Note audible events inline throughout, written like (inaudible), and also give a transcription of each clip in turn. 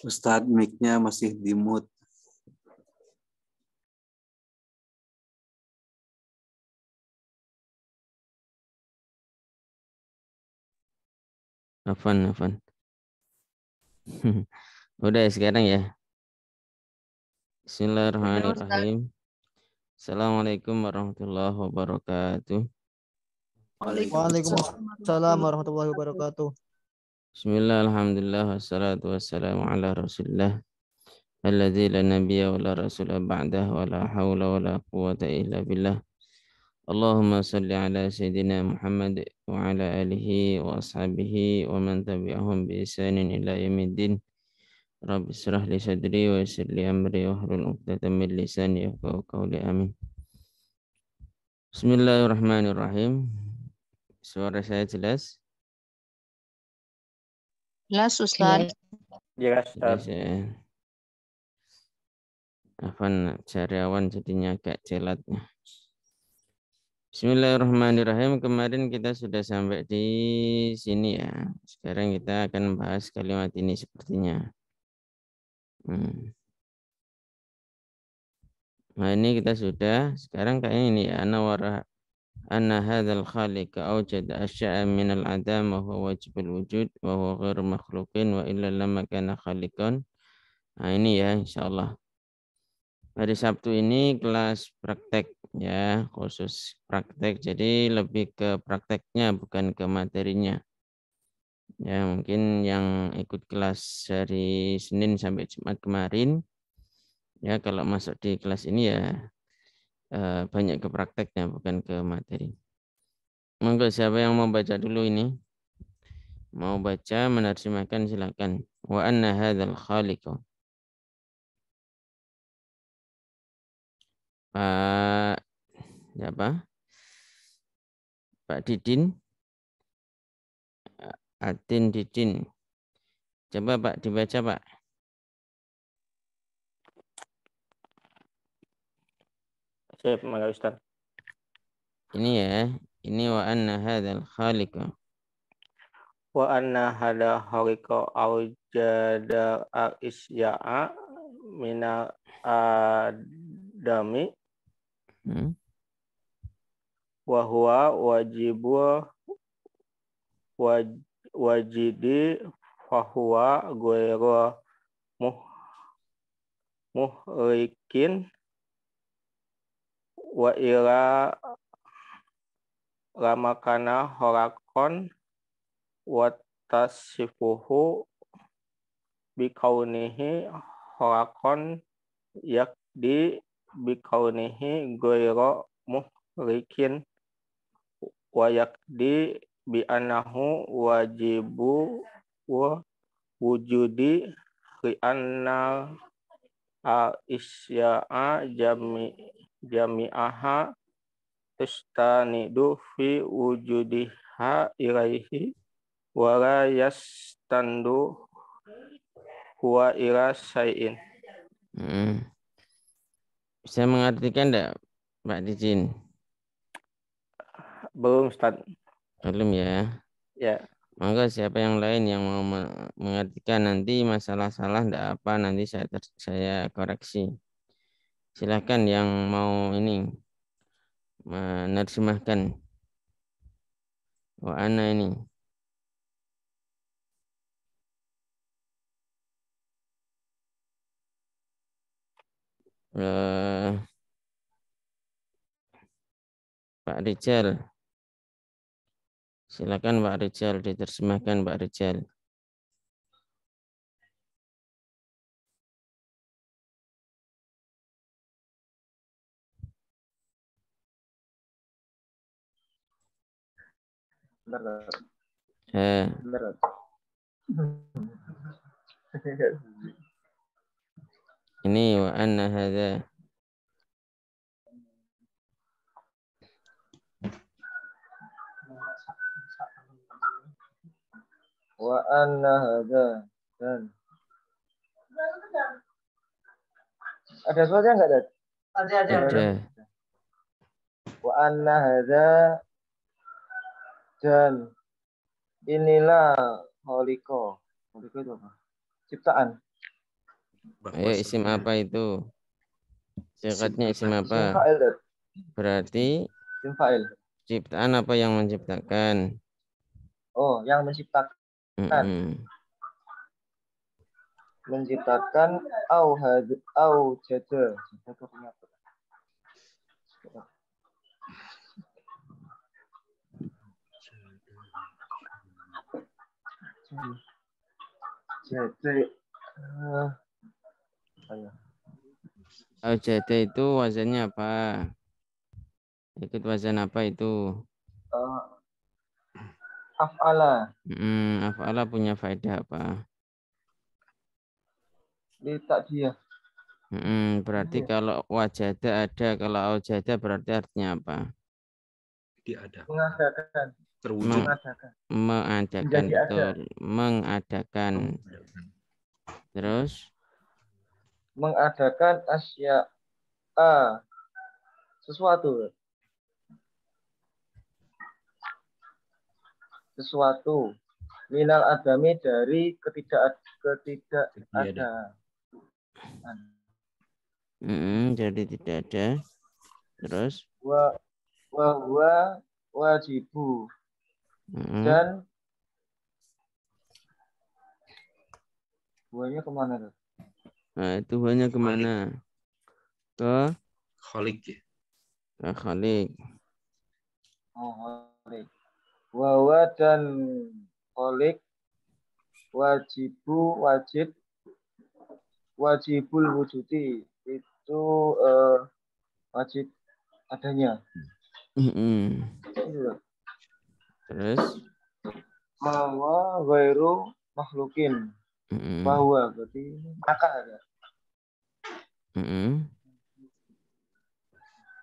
Ustadz, mic-nya masih di mute. Afan, Afan. (laughs) Udah ya sekarang ya. Bismillahirrahmanirrahim. Assalamualaikum warahmatullahi wabarakatuh. Waalaikumsalam warahmatullahi wabarakatuh. بسم الله الحمد لله والصلاة والسلام على رسول الله الذي لا نبي ولا رسول بعده ولا حول ولا قوة إلا بالله اللهم صل على سيدنا محمد وعلى آله وأصحابه ومن تبعهم بإحسان إلى يوم الدين رب اشرح لي صدري ويسر لي أمري واحلل عقدة من لساني يفقهوا قولي آمين بسم الله الرحمن الرحيم suara saya jelas Jelas Ustaz. Jelas iya. iya, Ustaz. Afan iya, jariawan jadinya agak jelatnya. Bismillahirrahmanirrahim. Kemarin kita sudah sampai di sini ya. Sekarang kita akan membahas kalimat ini sepertinya. Hmm. Nah ini kita sudah. Sekarang kayaknya ini ya. Ana أن هذا الخالق أوجد أشياء من العدم وهو wa الوجود وهو غير wa وإلا لما كان khaliqan. nah ini ya insya hari Sabtu ini kelas praktek ya khusus praktek jadi lebih ke prakteknya bukan ke materinya ya mungkin yang ikut kelas dari Senin sampai Jumat kemarin ya kalau masuk di kelas ini ya Eh, banyak ke prakteknya bukan ke materi. Monggo siapa yang mau baca dulu ini? Mau baca menerjemahkan silakan. Wa anna hadzal khaliq. Pak siapa? Pak Didin. Atin Didin. Coba Pak dibaca Pak. Siap, Mangga Ustaz. Ini ya, ini wa anna hadzal khaliqa wa anna hadal harika aujada isya'a mina adami hmm? wa huwa wajibu waj, wajidi fa huwa ghairu muh muhrikin wa ila ramakana horakon wa tasifuhu bikaunihi horakon yakdi bikaunihi goiro muhrikin wa yakdi bi anahu wajibu wa wujudi li anna al isya'a jami jami'aha tustanidu fi wujudiha ilaihi la yastandu huwa ila sayin. Hmm. Bisa mengartikan enggak Pak Dijin? Belum Ustaz. Belum ya. Ya. Maka siapa yang lain yang mau mengartikan nanti masalah salah enggak apa nanti saya saya koreksi. Silahkan yang mau ini menerjemahkan. Wa ana ini. Eh, Pak Rijal. Silakan Pak Rijal diterjemahkan Pak Rijal. Benar kan? Eh. Benar (laughs) Ini wa anna hadza wa anna hadza dan ada suara enggak, Dad? Ada, ada. ada. Wa anna hadza dan inilah holiko. Holiko itu apa? Ciptaan. eh isim apa itu? Singkatnya isim apa? Berarti Ciptaan apa yang menciptakan? Oh, yang menciptakan. Mm -hmm. Menciptakan au had au jada. CT uh, oh, itu wazannya apa? Ikut wazan apa itu? Uh, af'ala. Hmm, af'ala punya faedah apa? Letak dia. Hmm, berarti ya. kalau wajada ada, kalau aujada berarti artinya apa? Tidak ada. Mengadakan terwujud mengadakan betul mengadakan terus mengadakan asya a sesuatu sesuatu minal adami dari ketidak ketidak ada mm, jadi tidak ada terus wa wa wajibu hmm Dan buahnya kemana tuh? Nah, itu buahnya kemana? Ke Khalik ya. Ke Khalik. Oh, Khalik. Wawa dan Khalik wajibu wajib wajibul wujudi itu uh, wajib adanya. Mm -hmm. Terus? Bahwa gairu makhlukin. Mm-hmm. Bahwa berarti maka ada. Mm-hmm.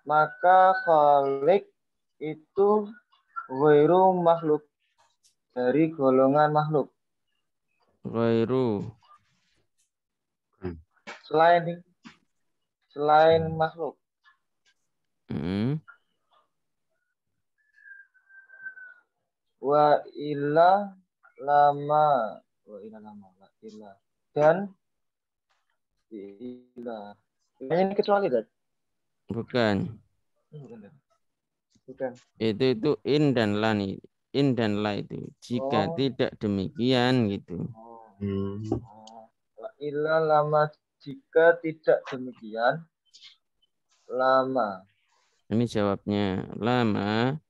Maka khalik itu gairu makhluk dari golongan makhluk. gairu Selain selain makhluk. Mm-hmm. wa ila lama wa ila lama wa ila dan ila ini kecuali kan bukan hmm, bukan bukan itu itu in dan la nih in dan la itu jika oh. tidak demikian gitu oh. Hmm. ila oh. lama jika tidak demikian lama ini jawabnya lama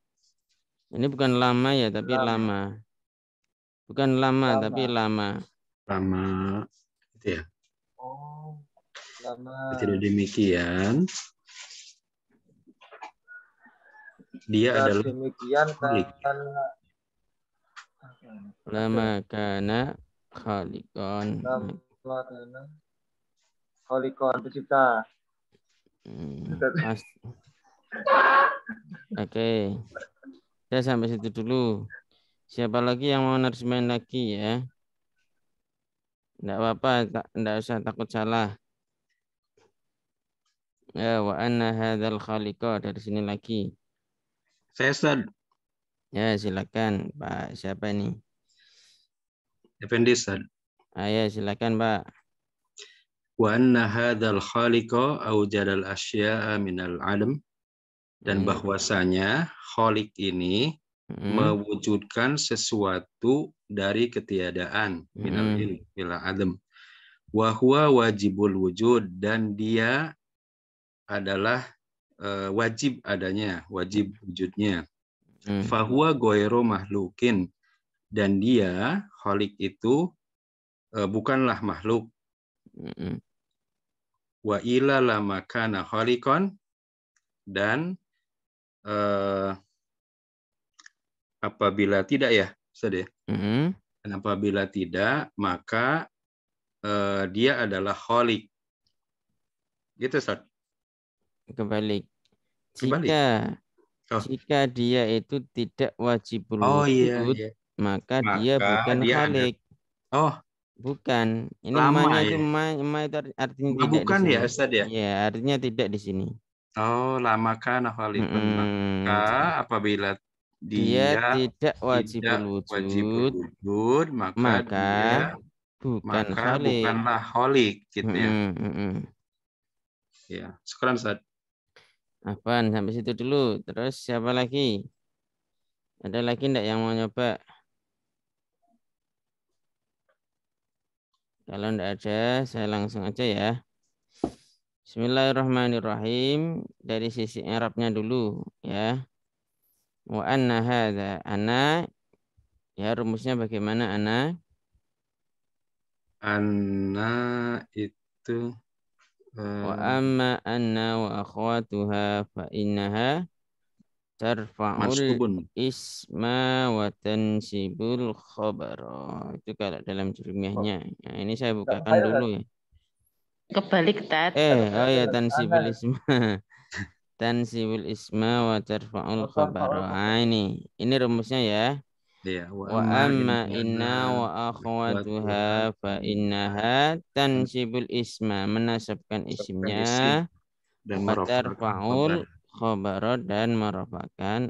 ini bukan lama ya, tapi lama. lama. Bukan lama, lama, tapi lama. Lama. Gitu ya. Oh, lama. Tidak demikian. Dia Tidak adalah demikian karena lama karena khalikon. Lama karena khalikon pencipta. Hmm, Oke. Okay saya sampai situ dulu. Siapa lagi yang mau nerjemahin lagi ya? Enggak apa-apa, enggak usah takut salah. Ya, wa anna hadzal khaliqa dari sini lagi. Saya Ustaz. Ya, silakan Pak. Siapa ini? Effendi Ustaz. Ah, ya, silakan Pak. Wa anna hadzal khaliqa aujadal asya'a minal alam dan hmm. bahwasanya holik ini hmm. mewujudkan sesuatu dari ketiadaan minal hmm. ila adam wahwa wajibul wujud dan dia adalah uh, wajib adanya wajib wujudnya hmm. fahuwa goero mahlukin dan dia holik itu uh, bukanlah makhluk hmm. wa ila lamakana kholikon dan uh, apabila tidak ya, Ustaz ya? Mm-hmm. Dan apabila tidak, maka uh, dia adalah holik. Gitu, Ustaz. Kebalik. Kebalik. Jika oh. jika dia itu tidak wajib oh, iya, iya. Maka, maka dia bukan dia holik. Ada. Oh, Bukan. Ini Lama, namanya ya? itu ma, ma itu artinya nah, tidak. Bukan ya, Ustaz ya? Ya, artinya tidak di sini. Oh, lama kana mm -hmm. maka apabila dia, dia tidak wajib wujud, wujud maka, maka dia bukan maka holik. bukanlah holik gitu mm -hmm. ya. Mm -hmm. Ya, sekarang saat Apaan sampai situ dulu. Terus siapa lagi? Ada lagi enggak yang mau nyoba? Kalau enggak ada, saya langsung aja ya. Bismillahirrahmanirrahim dari sisi Arabnya dulu ya. Wa anna hadza ana ya rumusnya bagaimana ana? Anna itu um... wa amma anna wa akhwatuha fa innaha tarfa'ul isma wa tansibul khabara. Itu kalau dalam jermiahnya. Nah, ini saya bukakan dulu ya. Kebalik tat. Eh, oh ya tansibil isma. (laughs) Tansibil isma wa tarfa'ul khabar ah, ini ini rumusnya ya. Ya, wa amma inna wa akhwatuha fa innaha tansibul isma menasabkan isimnya dan faul khabar dan merupakan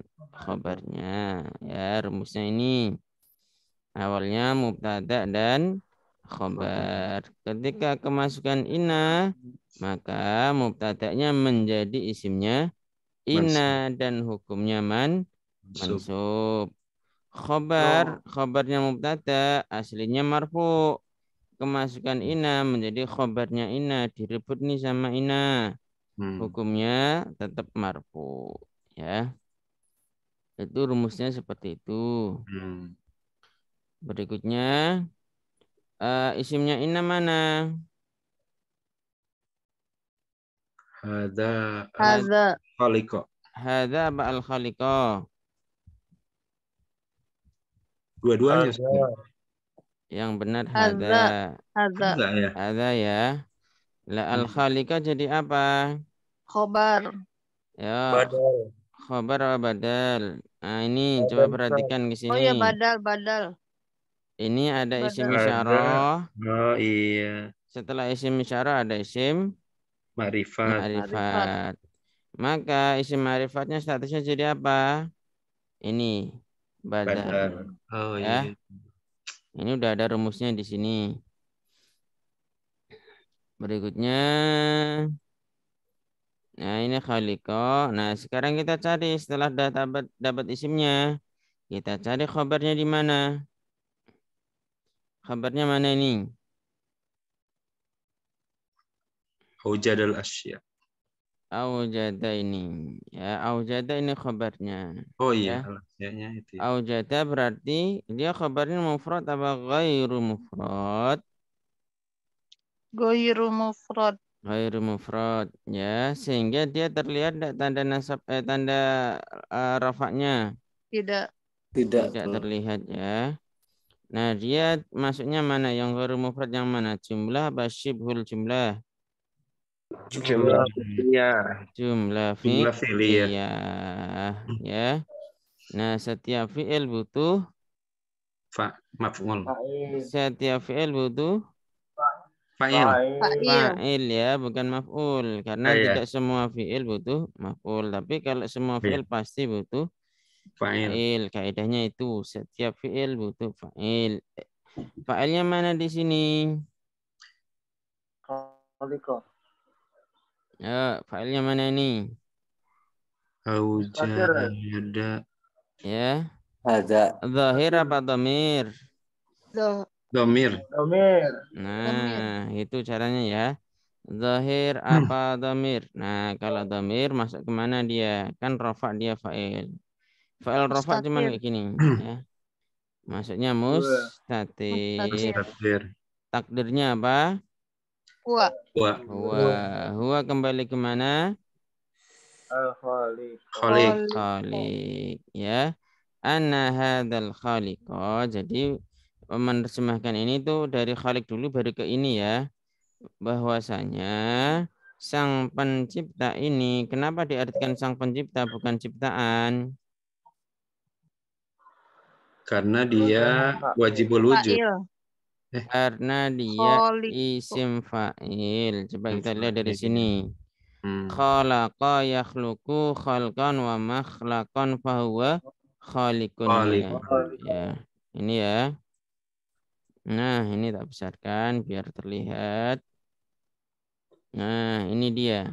khabarnya ya rumusnya ini awalnya mubtada dan khobar. Ketika hmm. kemasukan ina, hmm. maka mubtadaknya menjadi isimnya ina dan hukumnya man mansub. Khobar, oh. khobarnya mubtada, aslinya marfu. Kemasukan hmm. ina menjadi khobarnya ina, direbut nih sama ina. Hukumnya tetap marfu, ya. Itu rumusnya seperti itu. Berikutnya, Uh, isimnya inna mana? Hada Hada Khaliqa. Hada ba'al al Dua-duanya. Yang benar hada. Hada. Hada ya. Ada ya. La al Khalika jadi apa? Khobar. Ya. Badal. Khobar apa badal? Nah, ini badal. coba perhatikan di oh, iya, sini. Oh ya badal badal. Ini ada isim isyarah. Oh iya. Setelah isim isyarah ada isim ma'rifat. Ma'rifat. Maka isim ma'rifatnya statusnya jadi apa? Ini badar. Oh ya. iya. Ya. Ini udah ada rumusnya di sini. Berikutnya Nah, ini khaliko. Nah, sekarang kita cari setelah dapat dapat isimnya. Kita cari khabarnya di mana? Khabarnya mana ini? al asya. Aujada ini. Ya, aujada ini khabarnya. Oh iya, ya. itu. Ya. Aujada berarti dia khabarnya mufrad apa ghairu mufrad? Ghairu mufrad. Ghairu mufrad ya, sehingga dia terlihat tidak tanda nasab eh tanda uh, eh, rafaknya. Tidak. Tidak. Tidak terlihat ya. Nah, dia masuknya mana? Yang baru mufrad yang mana? Jumlah basyib hul jumlah? Jumlah fi'liyah. Jumlah fi'liyah. Ya. ya. Nah, setiap fi'il butuh fa maf'ul. Setiap fi'il butuh fa'il. Fa'il ya, bukan maf'ul karena iya, iya. tidak semua fi'il butuh maf'ul, tapi kalau semua iya. fi'il pasti butuh Fa'il. Fa'il. Kaidahnya itu setiap fi'il butuh fa'il. Fa'ilnya mana di sini? Kaliko. Ya, fa'ilnya mana ini? Aujada. Ya. Ada. Zahir apa domir? Domir. Domir. Nah, itu caranya ya. Zahir hmm. apa domir? Nah, kalau domir masuk kemana dia? Kan rofa dia fa'il. Fa'il rofa cuman kayak gini (clears throat) ya. Maksudnya iya. mustatir. Mustatir. Takdirnya apa? Huwa. Huwa. Huwa. Huwa kembali ke mana? Al-Khaliq. Khaliq. Ya. Anna hadzal khaliq. Jadi menerjemahkan ini tuh dari khalik dulu baru ke ini ya. Bahwasanya sang pencipta ini kenapa diartikan sang pencipta bukan ciptaan? Karena dia wajibul wujud. Eh. Karena dia isim fa'il. Coba kita lihat dari sini. Hmm. Khalaqa yakhluqu khalqan wa makhlaqan fahuwa khaliqun. Ya, ya. Ini ya. Nah, ini tak besarkan biar terlihat. Nah, ini dia.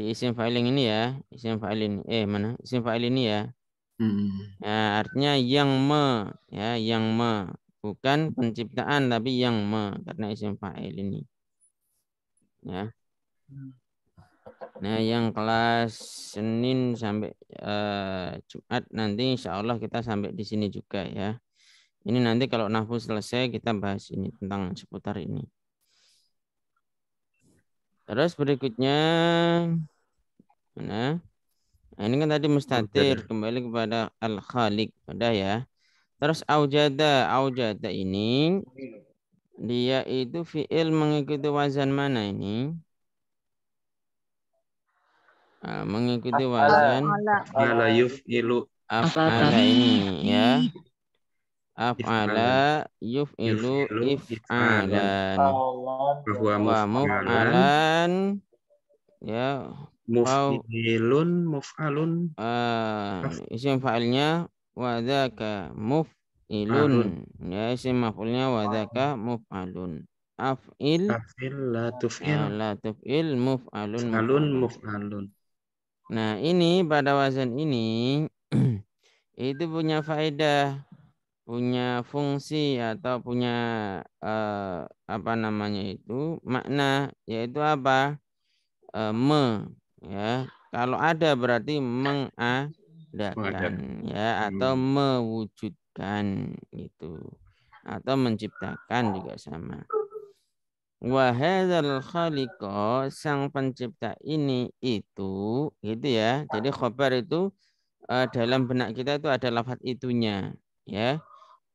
Di isim fa'il ini ya. Isim ini. Eh, mana? Isim fa'il ini ya. Hmm. Ya, artinya yang me ya yang me bukan penciptaan tapi yang me karena isim fa'il ini. Ya. Nah, yang kelas Senin sampai uh, Jumat nanti insya Allah kita sampai di sini juga ya. Ini nanti kalau nafsu selesai kita bahas ini tentang seputar ini. Terus berikutnya mana? Nah, ini kan tadi mustatir okay. kembali kepada al khalik ada ya. Terus aujada, aujada ini dia itu fiil mengikuti wazan mana ini? Nah, mengikuti wazan afala yuf'ilu afala ini ya. Afala yuf'ilu if'alan. Wa ya mufilun muf'alun ah uh, isim fa'ilnya wadaka muf'ilun ya isim maf'ulnya wadaka muf'alun af'il af'il la ah, tuf'il la tuf'il muf'alun muf'alun muf'alun nah ini pada wazan ini (clears throat) itu punya faedah punya fungsi atau punya uh, apa namanya itu makna yaitu apa uh, me ya kalau ada berarti mengadakan ya atau hmm. mewujudkan itu, atau menciptakan juga sama wahadal khaliqo sang pencipta ini itu gitu ya jadi khobar itu eh, dalam benak kita itu ada lafat itunya ya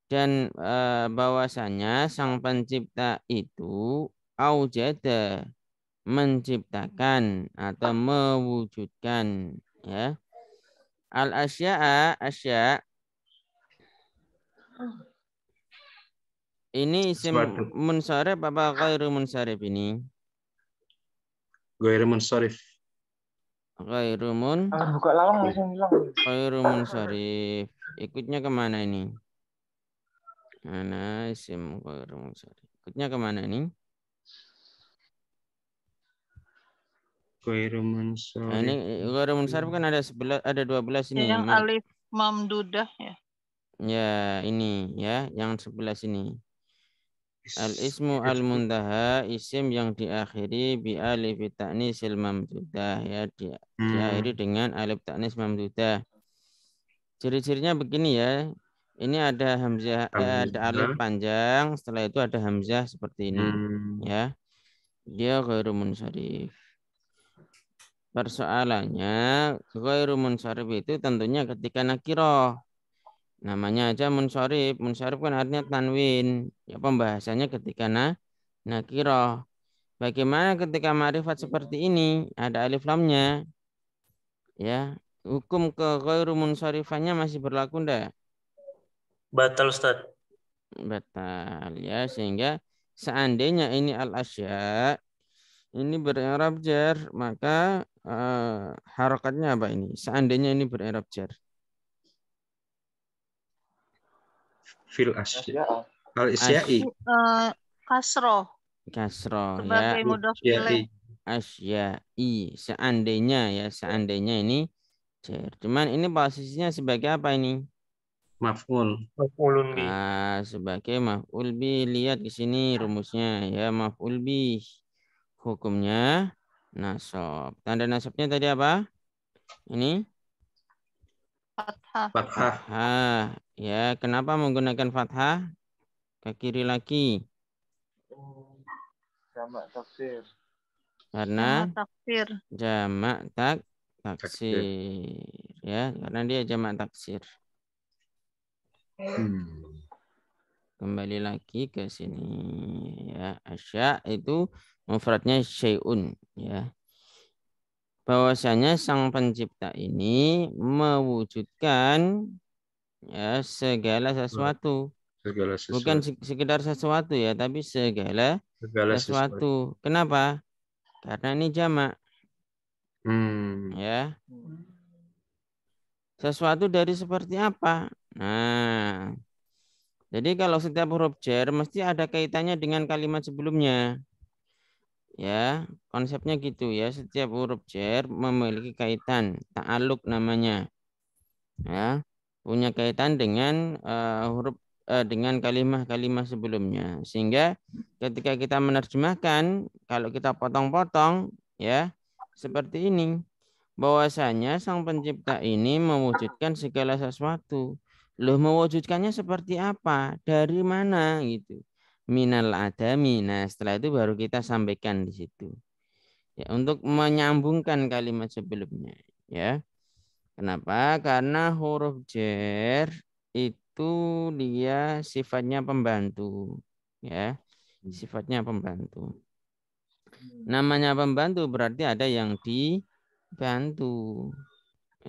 dan uh, bahwasanya sang pencipta itu aujada menciptakan atau mewujudkan ya al asya'a asya ini isim munsharif apa ghairu munsharif ini ghairu munsharif ghairu mun ah, buka lawang iya. langsung hilang ghairu munsharif ikutnya kemana ini mana isim ghairu munsharif ikutnya kemana ini Ghairu munsharif. Nah, ini ghairu munsharif kan ada 11 ada 12 ini. yang alif mamdudah ya. Ya, ini ya, yang sebelah sini. Al ismu al muntaha isim yang diakhiri bi alif ta'nisil mamdudah ya di, hmm. diakhiri dengan alif ta'nis mamdudah. Ciri-cirinya begini ya. Ini ada hamzah, ya, ada alif panjang, setelah itu ada hamzah seperti ini hmm. ya. Dia ghairu munsharif persoalannya ghairu munsharif itu tentunya ketika nakiroh namanya aja munsharif munsharif kan artinya tanwin ya pembahasannya ketika na nakiroh bagaimana ketika marifat seperti ini ada alif lamnya ya hukum ke ghairu munsharifannya masih berlaku ndak batal Ustaz batal ya sehingga seandainya ini al asya ini berarab jar maka uh, harokatnya apa ini? Seandainya ini berirab jar. Fil asya. Al isyai. i. kasro. Eh, kasro. Ya. Sebagai ya. Asya Asyai. Seandainya ya, seandainya ini jar. Cuman ini posisinya sebagai apa ini? Maf'ul. Maf'ulun bi. Ah, sebagai maf'ul bi. Lihat di sini rumusnya ya, maf'ul bi. Hukumnya nasab. Tanda nasabnya tadi apa? Ini? Fathah. Fathah. Ya, kenapa menggunakan fathah? Ke kiri lagi. Jamak tafsir. Karena jamak taksir. Jamak tak taksir. Ya, karena dia jamak taksir. Hmm. Kembali lagi ke sini ya. Asya itu mufradnya syai'un ya bahwasanya sang pencipta ini mewujudkan ya segala nah, sesuatu segala sesuatu bukan sekedar sesuatu ya tapi segala segala sesuatu, sesuatu. kenapa karena ini jamak hmm. ya sesuatu dari seperti apa nah jadi kalau setiap huruf jar mesti ada kaitannya dengan kalimat sebelumnya ya konsepnya gitu ya setiap huruf jer memiliki kaitan takaluk namanya ya punya kaitan dengan uh, huruf uh, dengan kalimah-kalimah sebelumnya sehingga ketika kita menerjemahkan kalau kita potong-potong ya seperti ini bahwasanya sang pencipta ini mewujudkan segala sesuatu loh mewujudkannya seperti apa dari mana gitu minal adami. Nah, setelah itu baru kita sampaikan di situ. Ya, untuk menyambungkan kalimat sebelumnya, ya. Kenapa? Karena huruf jer itu dia sifatnya pembantu, ya. Hmm. Sifatnya pembantu. Hmm. Namanya pembantu berarti ada yang dibantu.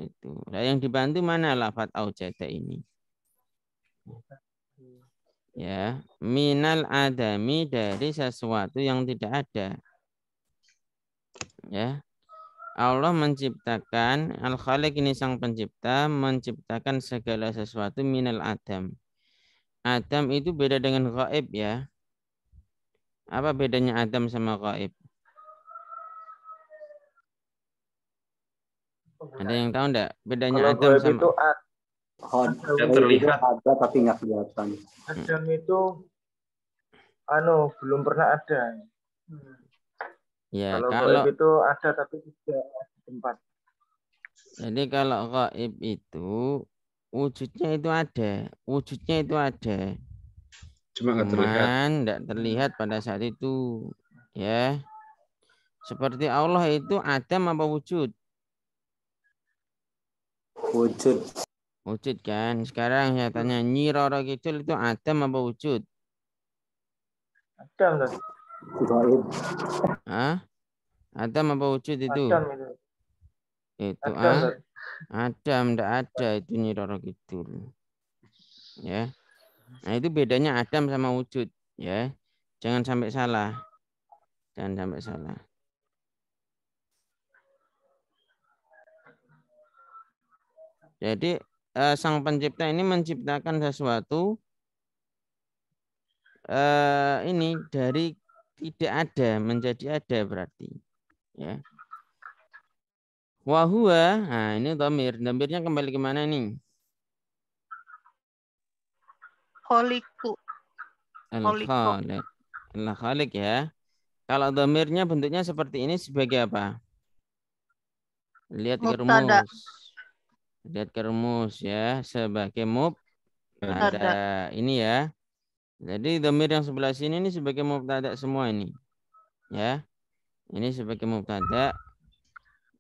Itu. Nah, yang dibantu mana lafat aujada ini? ya minal adami dari sesuatu yang tidak ada ya Allah menciptakan al khaliq ini sang pencipta menciptakan segala sesuatu minal adam adam itu beda dengan gaib ya apa bedanya adam sama gaib ada yang tahu enggak bedanya Kalau adam sama itu yang terlihat ada tapi nggak kelihatan. Kadang itu anu belum pernah ada. Hmm. Ya, kalau, kalau itu ada tapi tidak tempat. Jadi kalau gaib itu wujudnya itu ada, wujudnya itu ada. Cuma nggak terlihat. Tidak terlihat pada saat itu, ya. Seperti Allah itu ada apa wujud? Wujud. Wujud kan? Sekarang saya tanya, Nyi Roro Kidul itu adam apa wujud? Adam lah Hah? Adam apa wujud itu? Adam itu. Itu Adam, ah? Adam tidak ada itu Nyi Roro Kidul. Ya. Nah, itu bedanya Adam sama wujud, ya. Jangan sampai salah. Jangan sampai salah. Jadi uh, sang pencipta ini menciptakan sesuatu uh, ini dari tidak ada menjadi ada berarti ya wahua nah ini tamir tamirnya kembali kemana nih Holiku. Allah khalik khalik ya. Kalau domirnya bentuknya seperti ini sebagai apa? Lihat Mutada. irmus lihat kermus ya sebagai mob ada ini ya. Jadi domir yang sebelah sini ini sebagai mubtada semua ini. Ya. Ini sebagai mubtada.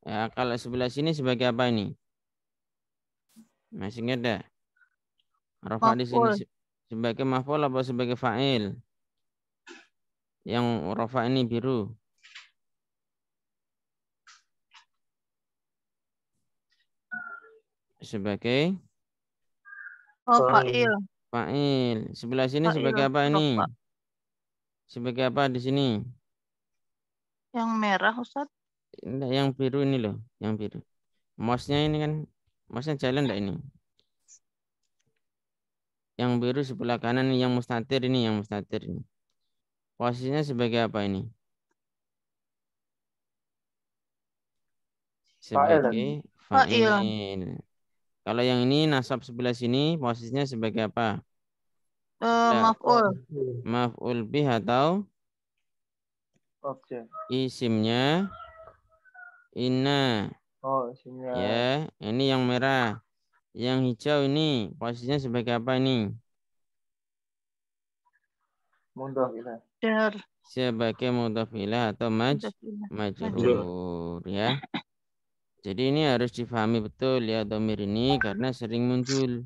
Ya, kalau sebelah sini sebagai apa ini? Masih ingat ada? Rafa di sini sebagai maf'ul apa sebagai fa'il? Yang rafa ini biru. sebagai oh, fa'il. Fa'il. Sebelah sini fa sebagai apa ini? Sebagai apa di sini? Yang merah Ustaz. Enggak, yang biru ini loh, yang biru. Mouse-nya ini kan, mouse-nya jalan enggak ini? Yang biru sebelah kanan yang mustatir ini, yang mustatir ini. Posisinya sebagai apa ini? Sebagai fa'il. fa'il. Kalau yang ini nasab sebelah sini posisinya sebagai apa? Uh, maf'ul. Maf'ul bih atau objek. Okay. Isimnya inna. Oh, isimnya. Ya, ini yang merah. Yang hijau ini posisinya sebagai apa ini? Mudhaf Sebagai mudhaf atau maj majrur ya. Jadi ini harus difahami betul ya domir ini karena sering muncul.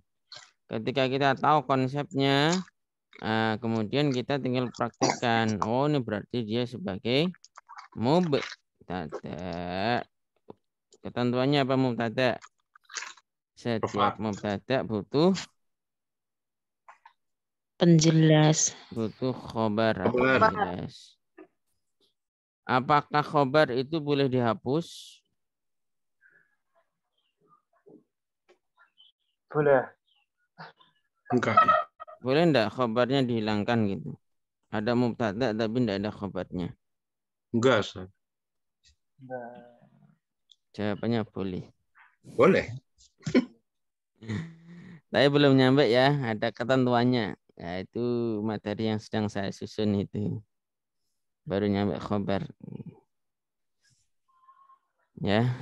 Ketika kita tahu konsepnya, eh, kemudian kita tinggal praktekkan. Oh ini berarti dia sebagai mubtada. Ketentuannya apa mubtada? Setiap mubtada butuh penjelas. Butuh khobar. Apakah khobar itu boleh dihapus? Boleh. Enggak. Boleh enggak khobarnya dihilangkan gitu? Ada mubtada tapi enggak ada khobarnya. Enggak, Ustaz. Enggak. Jawabannya boleh. Boleh. (laughs) Tapi belum nyampe ya, ada ketentuannya. Ya, itu materi yang sedang saya susun itu. Baru nyampe khobar. Ya.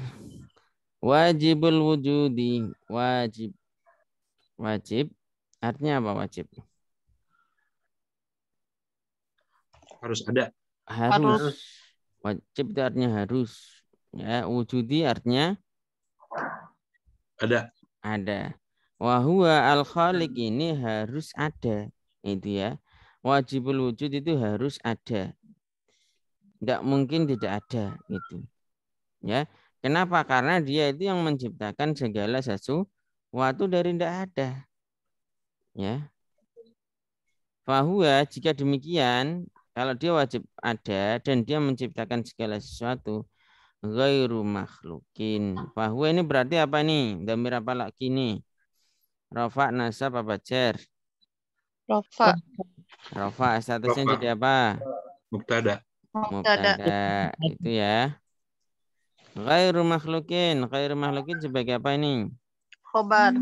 Wajibul wujudi, wajib Wajib. Artinya apa wajib? Harus ada. Harus. Wajib itu artinya harus. Ya, wujudi artinya ada. Ada. Wahua al khaliq ini harus ada. Itu ya. Wajibul wujud itu harus ada. Tidak mungkin tidak ada itu Ya. Kenapa? Karena dia itu yang menciptakan segala sesuatu Waktu dari tidak ada. Ya. Fahuwa jika demikian, kalau dia wajib ada dan dia menciptakan segala sesuatu, ghairu makhlukin. Fahuwa ini berarti apa nih? Damir apa lagi nih? Rafa nasab apa jar? Rafa. Rafa statusnya Rafa. jadi apa? Mubtada. Mubtada. Itu ya. Ghairu makhlukin. Ghairu makhlukin sebagai apa ini? Khobar.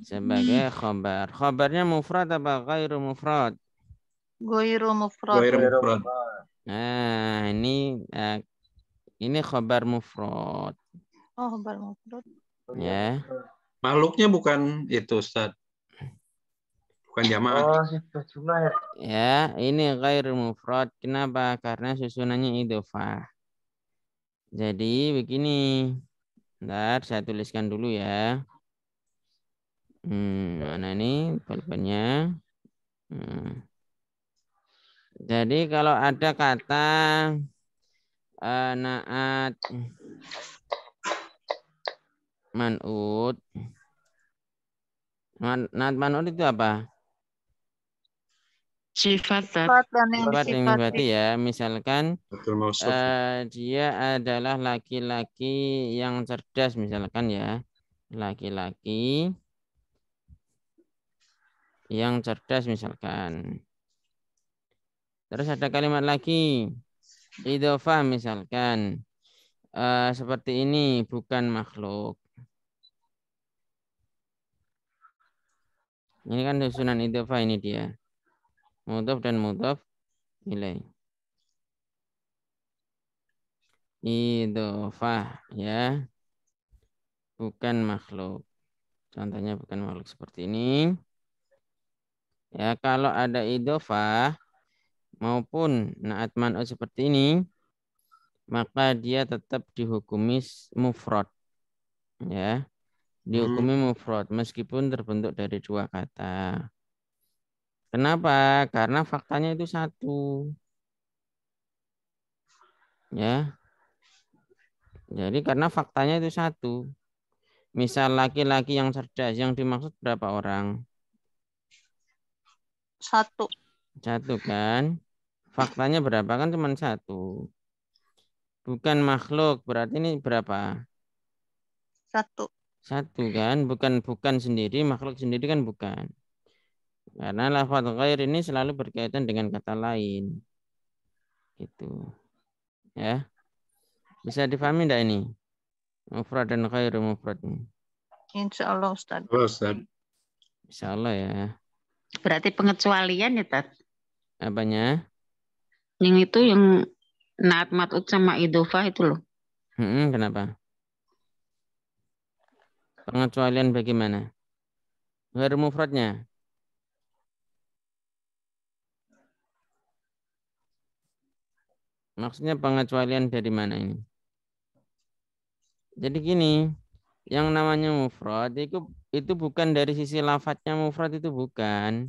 Sebagai khobar. Khobarnya mufrad apa ghairu mufrad? Ghairu mufrad. Ghairu mufrad. Nah, ini uh, ini khobar mufrad. Oh, khobar mufrad. Ya. Makhluknya bukan itu, Ustaz. Bukan jamaah. Oh, ya. ya. ini ghairu mufrad. Kenapa? Karena susunannya idofah. Jadi begini, Bentar, saya tuliskan dulu ya. Hmm, mana ini pulpennya? Hmm. Jadi kalau ada kata uh, naat manut, naat manut itu apa? Sifat, sifat dan yang sifat yang berarti ya misalkan uh, dia adalah laki-laki yang cerdas misalkan ya laki-laki yang cerdas misalkan terus ada kalimat lagi idova misalkan uh, seperti ini bukan makhluk ini kan susunan idova ini dia mudaf dan mudaf nilai Idofah ya. Bukan makhluk. Contohnya bukan makhluk seperti ini. Ya, kalau ada idofah maupun naat man'u seperti ini, maka dia tetap dihukumi mufrad. Ya. Dihukumi hmm. mufrad meskipun terbentuk dari dua kata. Kenapa? Karena faktanya itu satu. Ya. Jadi karena faktanya itu satu. Misal laki-laki yang cerdas yang dimaksud berapa orang? Satu. Satu kan? Faktanya berapa kan cuma satu. Bukan makhluk, berarti ini berapa? Satu. Satu kan, bukan bukan sendiri, makhluk sendiri kan bukan. Karena lafaz ghair ini selalu berkaitan dengan kata lain. Gitu. Ya. Bisa difahami enggak ini? Mufrad dan ghair mufrad. Insya Allah Ustaz. Ustaz. Insya Allah ya. Berarti pengecualian ya Tat? Apanya? Yang itu yang naat matut sama idofa itu loh. Hmm, kenapa? Pengecualian bagaimana? Ghair mufradnya? Maksudnya pengecualian dari mana ini? Jadi gini, yang namanya mufrad itu itu bukan dari sisi lafadznya mufrad itu bukan.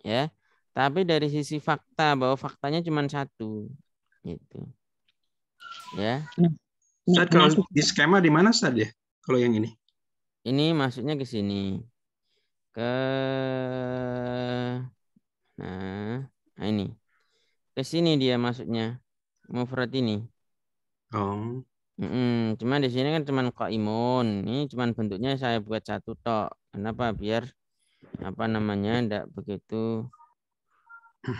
Ya. Tapi dari sisi fakta bahwa faktanya cuma satu itu, Ya. Saat nah, kalau di skema di mana saat ya? Kalau yang ini. Ini maksudnya ke sini. Ke nah, nah, ini. Ke sini dia maksudnya mufrad ini. Oh. Mm-mm. Cuman di sini kan cuman imun. Ini cuman bentuknya saya buat satu tok. Kenapa? Biar apa namanya tidak begitu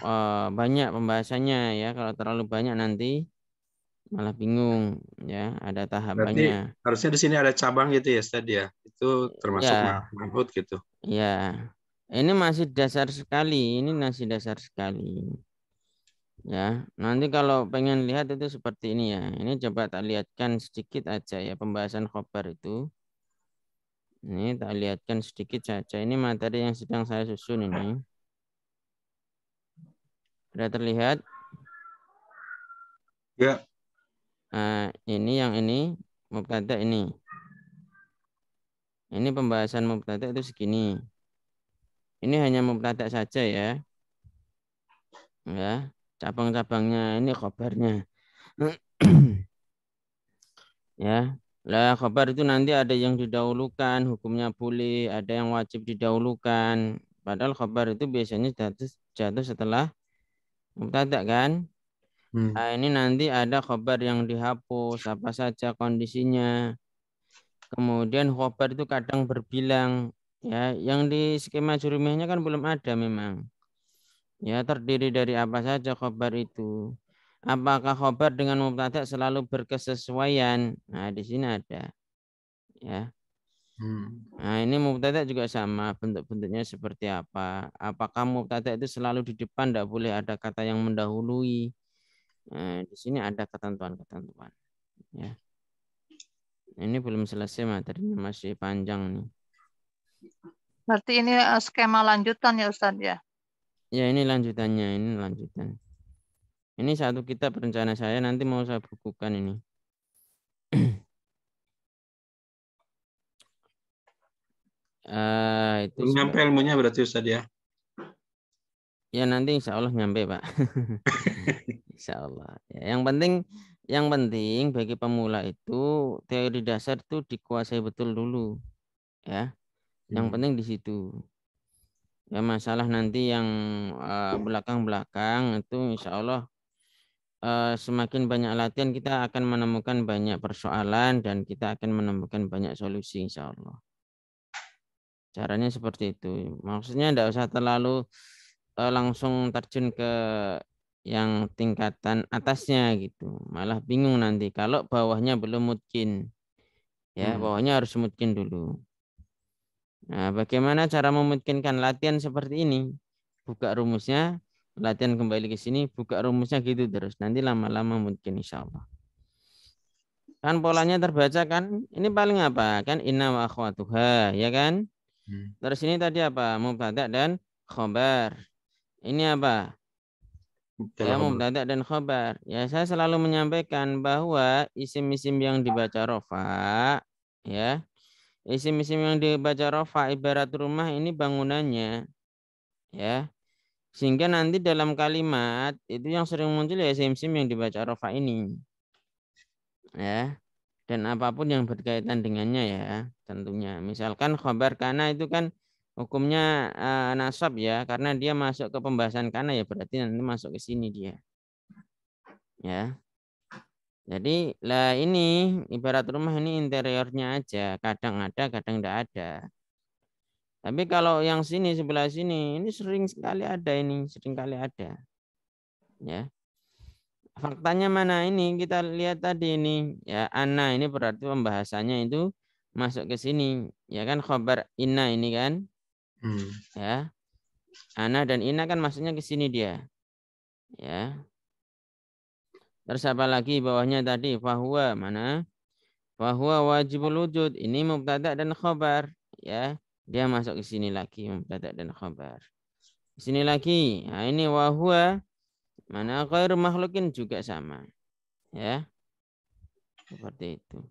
uh, banyak pembahasannya ya. Kalau terlalu banyak nanti malah bingung ya. Ada tahapannya. Berarti harusnya di sini ada cabang gitu ya, Ustaz ya. Itu termasuk ya. mahmud gitu. Iya. Ini masih dasar sekali. Ini masih dasar sekali. Ya, nanti kalau pengen lihat itu seperti ini ya. Ini coba tak lihatkan sedikit aja ya pembahasan khobar itu. Ini tak lihatkan sedikit saja. Ini materi yang sedang saya susun ini. Sudah terlihat? Ya. Nah, ini yang ini mubtada ini. Ini pembahasan mubtada itu segini. Ini hanya mubtada saja ya. Ya, cabang-cabangnya ini khobarnya (clears throat) ya lah khobar itu nanti ada yang didahulukan hukumnya boleh ada yang wajib didahulukan padahal khobar itu biasanya jatuh, jatuh setelah mubtada kan hmm. nah, ini nanti ada khobar yang dihapus apa saja kondisinya kemudian khobar itu kadang berbilang ya yang di skema jurumihnya kan belum ada memang Ya, terdiri dari apa saja khobar itu? Apakah khobar dengan mubtada selalu berkesesuaian? Nah, di sini ada. Ya. Hmm. Nah, ini mubtada juga sama, bentuk-bentuknya seperti apa? Apakah mubtada itu selalu di depan tidak boleh ada kata yang mendahului? Nah, di sini ada ketentuan-ketentuan, ya. Nah, ini belum selesai materinya masih panjang nih. Berarti ini eh, skema lanjutan ya Ustaz ya? Ya ini lanjutannya, ini lanjutan. Ini satu kitab rencana saya nanti mau saya bukukan ini. uh, (clears throat) itu nyampe sudah. ilmunya berarti Ustaz ya? Ya nanti insya Allah nyampe Pak. (laughs) insya Allah. Ya, yang penting yang penting bagi pemula itu teori dasar itu dikuasai betul dulu ya yang hmm. penting di situ ya masalah nanti yang belakang-belakang uh, itu insya Allah uh, semakin banyak latihan kita akan menemukan banyak persoalan dan kita akan menemukan banyak solusi insya Allah. Caranya seperti itu. Maksudnya tidak usah terlalu uh, langsung terjun ke yang tingkatan atasnya gitu. Malah bingung nanti kalau bawahnya belum mungkin. Ya, hmm. bawahnya harus mungkin dulu. Nah, bagaimana cara memungkinkan latihan seperti ini? Buka rumusnya, latihan kembali ke sini, buka rumusnya gitu terus. Nanti lama-lama mungkin insya Allah. Kan polanya terbaca kan? Ini paling apa? Kan inna wa akhwatuha, ya kan? Hmm. Terus ini tadi apa? Mubadak dan khobar. Ini apa? Ya, mubadak dan khobar. Ya, saya selalu menyampaikan bahwa isim-isim yang dibaca rofa, ya, Isim-isim yang dibaca rofa ibarat rumah ini bangunannya. Ya. Sehingga nanti dalam kalimat itu yang sering muncul ya isim-isim yang dibaca rofa ini. Ya. Dan apapun yang berkaitan dengannya ya tentunya. Misalkan khobar karena itu kan hukumnya uh, nasab ya karena dia masuk ke pembahasan karena ya berarti nanti masuk ke sini dia. Ya. Jadi lah ini ibarat rumah ini interiornya aja, kadang ada, kadang tidak ada. Tapi kalau yang sini sebelah sini ini sering sekali ada ini, sering kali ada. Ya. Faktanya mana ini kita lihat tadi ini ya ana ini berarti pembahasannya itu masuk ke sini ya kan khobar inna ini kan. Hmm. Ya. Ana dan inna kan maksudnya ke sini dia. Ya. Terus apa lagi bawahnya tadi? Fahuwa mana? Fahuwa wajibul wujud. Ini mubtada dan khobar. Ya, dia masuk ke sini lagi mubtada dan khobar. Di sini lagi. Nah, ini wahwa mana khair makhlukin juga sama. Ya. Seperti itu.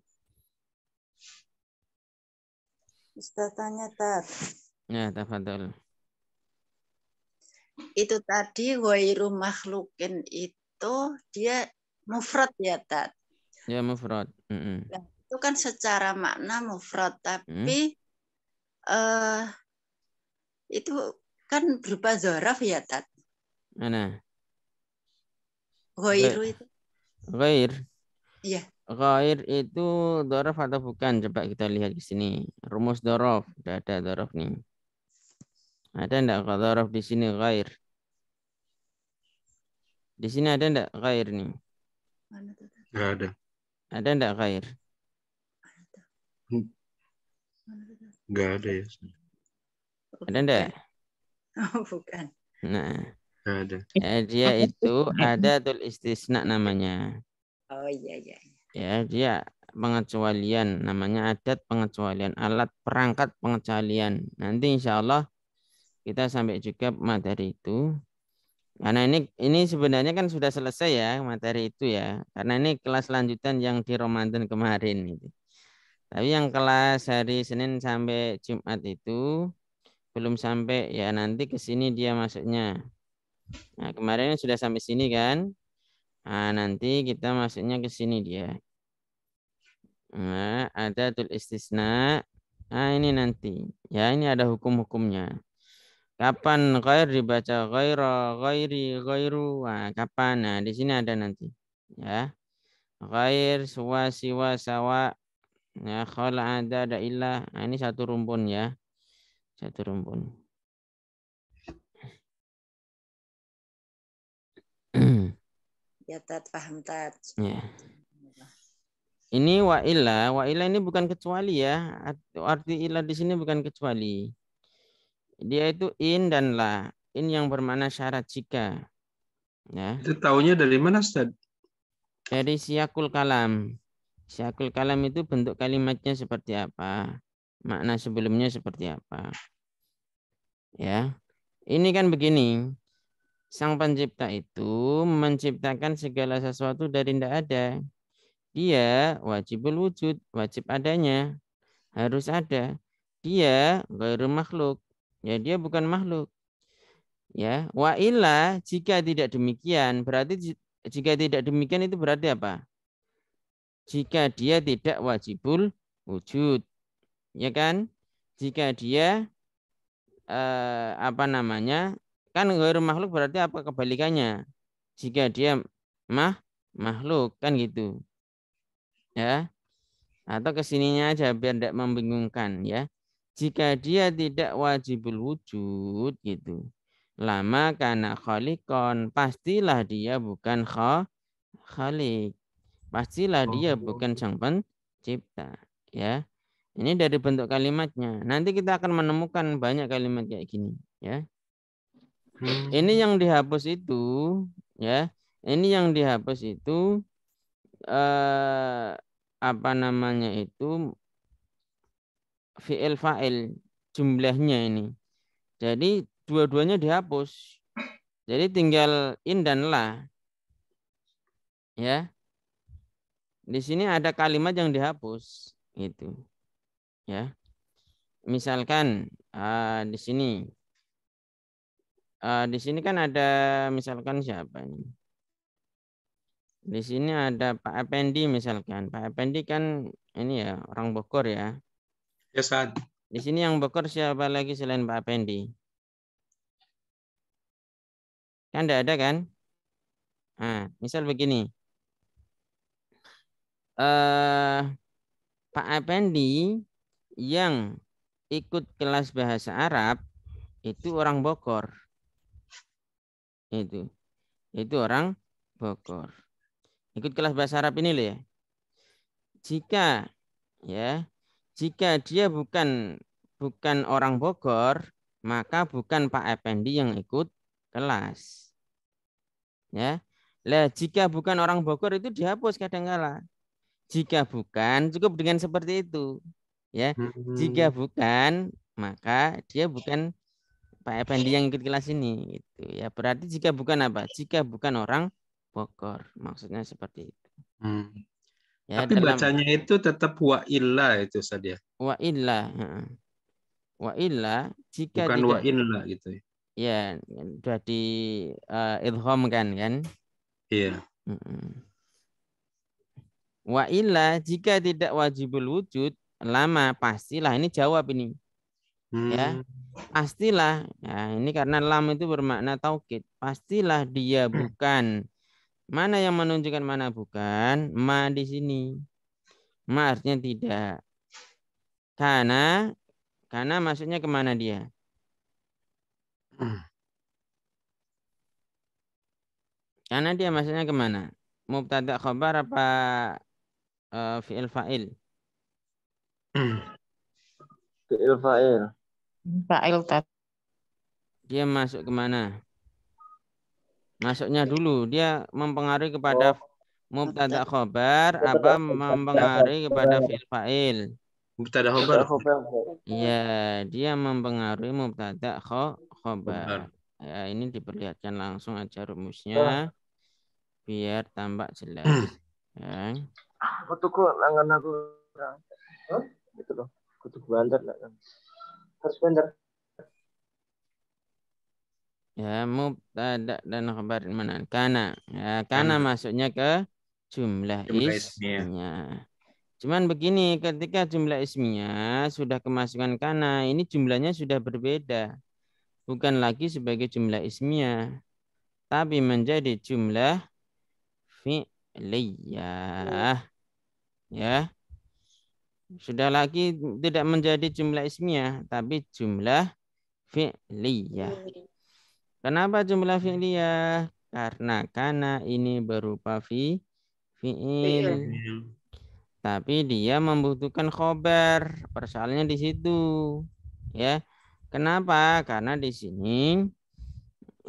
Ustaz tanya, Tat. Ya, tafadhol. Itu tadi wairu makhlukin itu dia mufrad ya Tat. Ya mufrad. Mm -hmm. itu kan secara makna mufrad tapi mm. uh, itu kan berupa zaraf ya Tat. Mana? ghairu itu. Ghair. Iya. Ghair itu dorof atau bukan? Coba kita lihat di sini. Rumus dorof. Tidak ada dorof nih. Ada enggak dorof di sini ghair? Di sini ada enggak ghair nih? Mana tuh? Enggak ada. Ada enggak kair Enggak ada ya. Ada enggak? Oh, bukan. Nah. ada. Ya, dia itu ada tul istisna namanya. Oh iya, iya iya. Ya, dia pengecualian namanya adat pengecualian alat perangkat pengecualian nanti insya Allah kita sampai juga materi itu karena ini ini sebenarnya kan sudah selesai ya materi itu ya. Karena ini kelas lanjutan yang di Ramadan kemarin itu. Tapi yang kelas hari Senin sampai Jumat itu belum sampai ya nanti ke sini dia masuknya. Nah, kemarin sudah sampai sini kan. Nah, nanti kita masuknya ke sini dia. Nah, ada tul istisna. Nah, ini nanti. Ya, ini ada hukum-hukumnya. Kapan ghair dibaca ghaira, ghairi, ghairu. Nah, kapan? Nah, di sini ada nanti. Ya. Ghair, suwa, siwa, sawa. Ya, khala ada, ada ilah. Nah, ini satu rumpun ya. Satu rumpun. (clears throat) ya, tat, paham, tat. Ya. Ini wa illa, wa illa ini bukan kecuali ya. Arti illa di sini bukan kecuali. Dia itu in dan la. In yang bermakna syarat jika. Ya. Itu taunya dari mana Ustaz? Dari siakul kalam. Siakul kalam itu bentuk kalimatnya seperti apa? Makna sebelumnya seperti apa? Ya. Ini kan begini. Sang pencipta itu menciptakan segala sesuatu dari tidak ada. Dia wajibul wujud, wajib adanya, harus ada. Dia gairu makhluk, Ya, dia bukan makhluk. Ya, wa illa jika tidak demikian, berarti jika tidak demikian itu berarti apa? Jika dia tidak wajibul wujud. Ya kan? Jika dia eh, apa namanya? Kan ghairu makhluk berarti apa kebalikannya? Jika dia mah makhluk kan gitu. Ya. Atau kesininya aja biar tidak membingungkan ya jika dia tidak wajibul wujud gitu lama karena khalikon pastilah dia bukan khalik pastilah oh, dia gitu. bukan sang pencipta ya ini dari bentuk kalimatnya nanti kita akan menemukan banyak kalimat kayak gini ya ini hmm. yang dihapus itu ya ini yang dihapus itu eh, apa namanya itu fi'il fa'il jumlahnya ini. Jadi dua-duanya dihapus. Jadi tinggal in dan la. Ya. Di sini ada kalimat yang dihapus itu. Ya. Misalkan uh, di sini uh, di sini kan ada misalkan siapa ini? Di sini ada Pak Effendi misalkan. Pak Effendi kan ini ya orang Bogor ya. Ya, Saad. Di sini yang bekor siapa lagi selain Pak Pendi? Kan tidak ada kan? Nah, misal begini. Eh, Pak Apendi yang ikut kelas bahasa Arab itu orang Bogor. Itu. Itu orang Bogor. Ikut kelas bahasa Arab ini loh ya. Jika ya jika dia bukan bukan orang Bogor, maka bukan Pak Effendi yang ikut kelas. Ya. Lah, jika bukan orang Bogor itu dihapus kadangkala. Jika bukan, cukup dengan seperti itu. Ya. Jika hmm. bukan, maka dia bukan Pak Effendi yang ikut kelas ini Itu ya. Berarti jika bukan apa? Jika bukan orang Bogor, maksudnya seperti itu. Hmm. Ya, Tapi dalam... bacanya itu tetap wa illa itu saja. Ya. Wa illa. Wa illa jika bukan tidak... wa illa gitu. Ya, ya sudah di uh, eh, ilham kan, kan? Iya. Wa illa jika tidak wajibul wujud lama pastilah ini jawab ini. Ya, hmm. Ya. Pastilah. ya ini karena lam itu bermakna taukid. Pastilah dia (clears throat) bukan Mana yang menunjukkan mana bukan? Ma di sini. Ma artinya tidak. Karena, karena maksudnya kemana dia? Karena dia maksudnya kemana? Mubtada khobar apa uh, fi'il fa'il? Fi'il fa'il. Fa'il Dia masuk kemana? Masuknya dulu dia mempengaruhi kepada oh. mubtada khobar apa mempengaruhi kepada fi'il fa'il. Mubtada khobar. Iya, dia mempengaruhi mubtada khobar. Ya, ini diperlihatkan langsung aja rumusnya ya. biar tambah jelas. Hmm. Ya. kutuku langan aku. Itu loh. Kutuk bandar lah. Harus bandar ya mubtada dan khabar mana karena ya karena masuknya ke jumlah, jumlah isminya. Cuman begini ketika jumlah isminya sudah kemasukan karena ini jumlahnya sudah berbeda. Bukan lagi sebagai jumlah isminya tapi menjadi jumlah fi'liyah. Ya. Sudah lagi tidak menjadi jumlah ismiyah tapi jumlah fi'liyah. Kenapa jumlah fi'liyah? Karena karena ini berupa fi fi'il. Iya. Tapi dia membutuhkan khobar. Persoalannya di situ. Ya. Kenapa? Karena di sini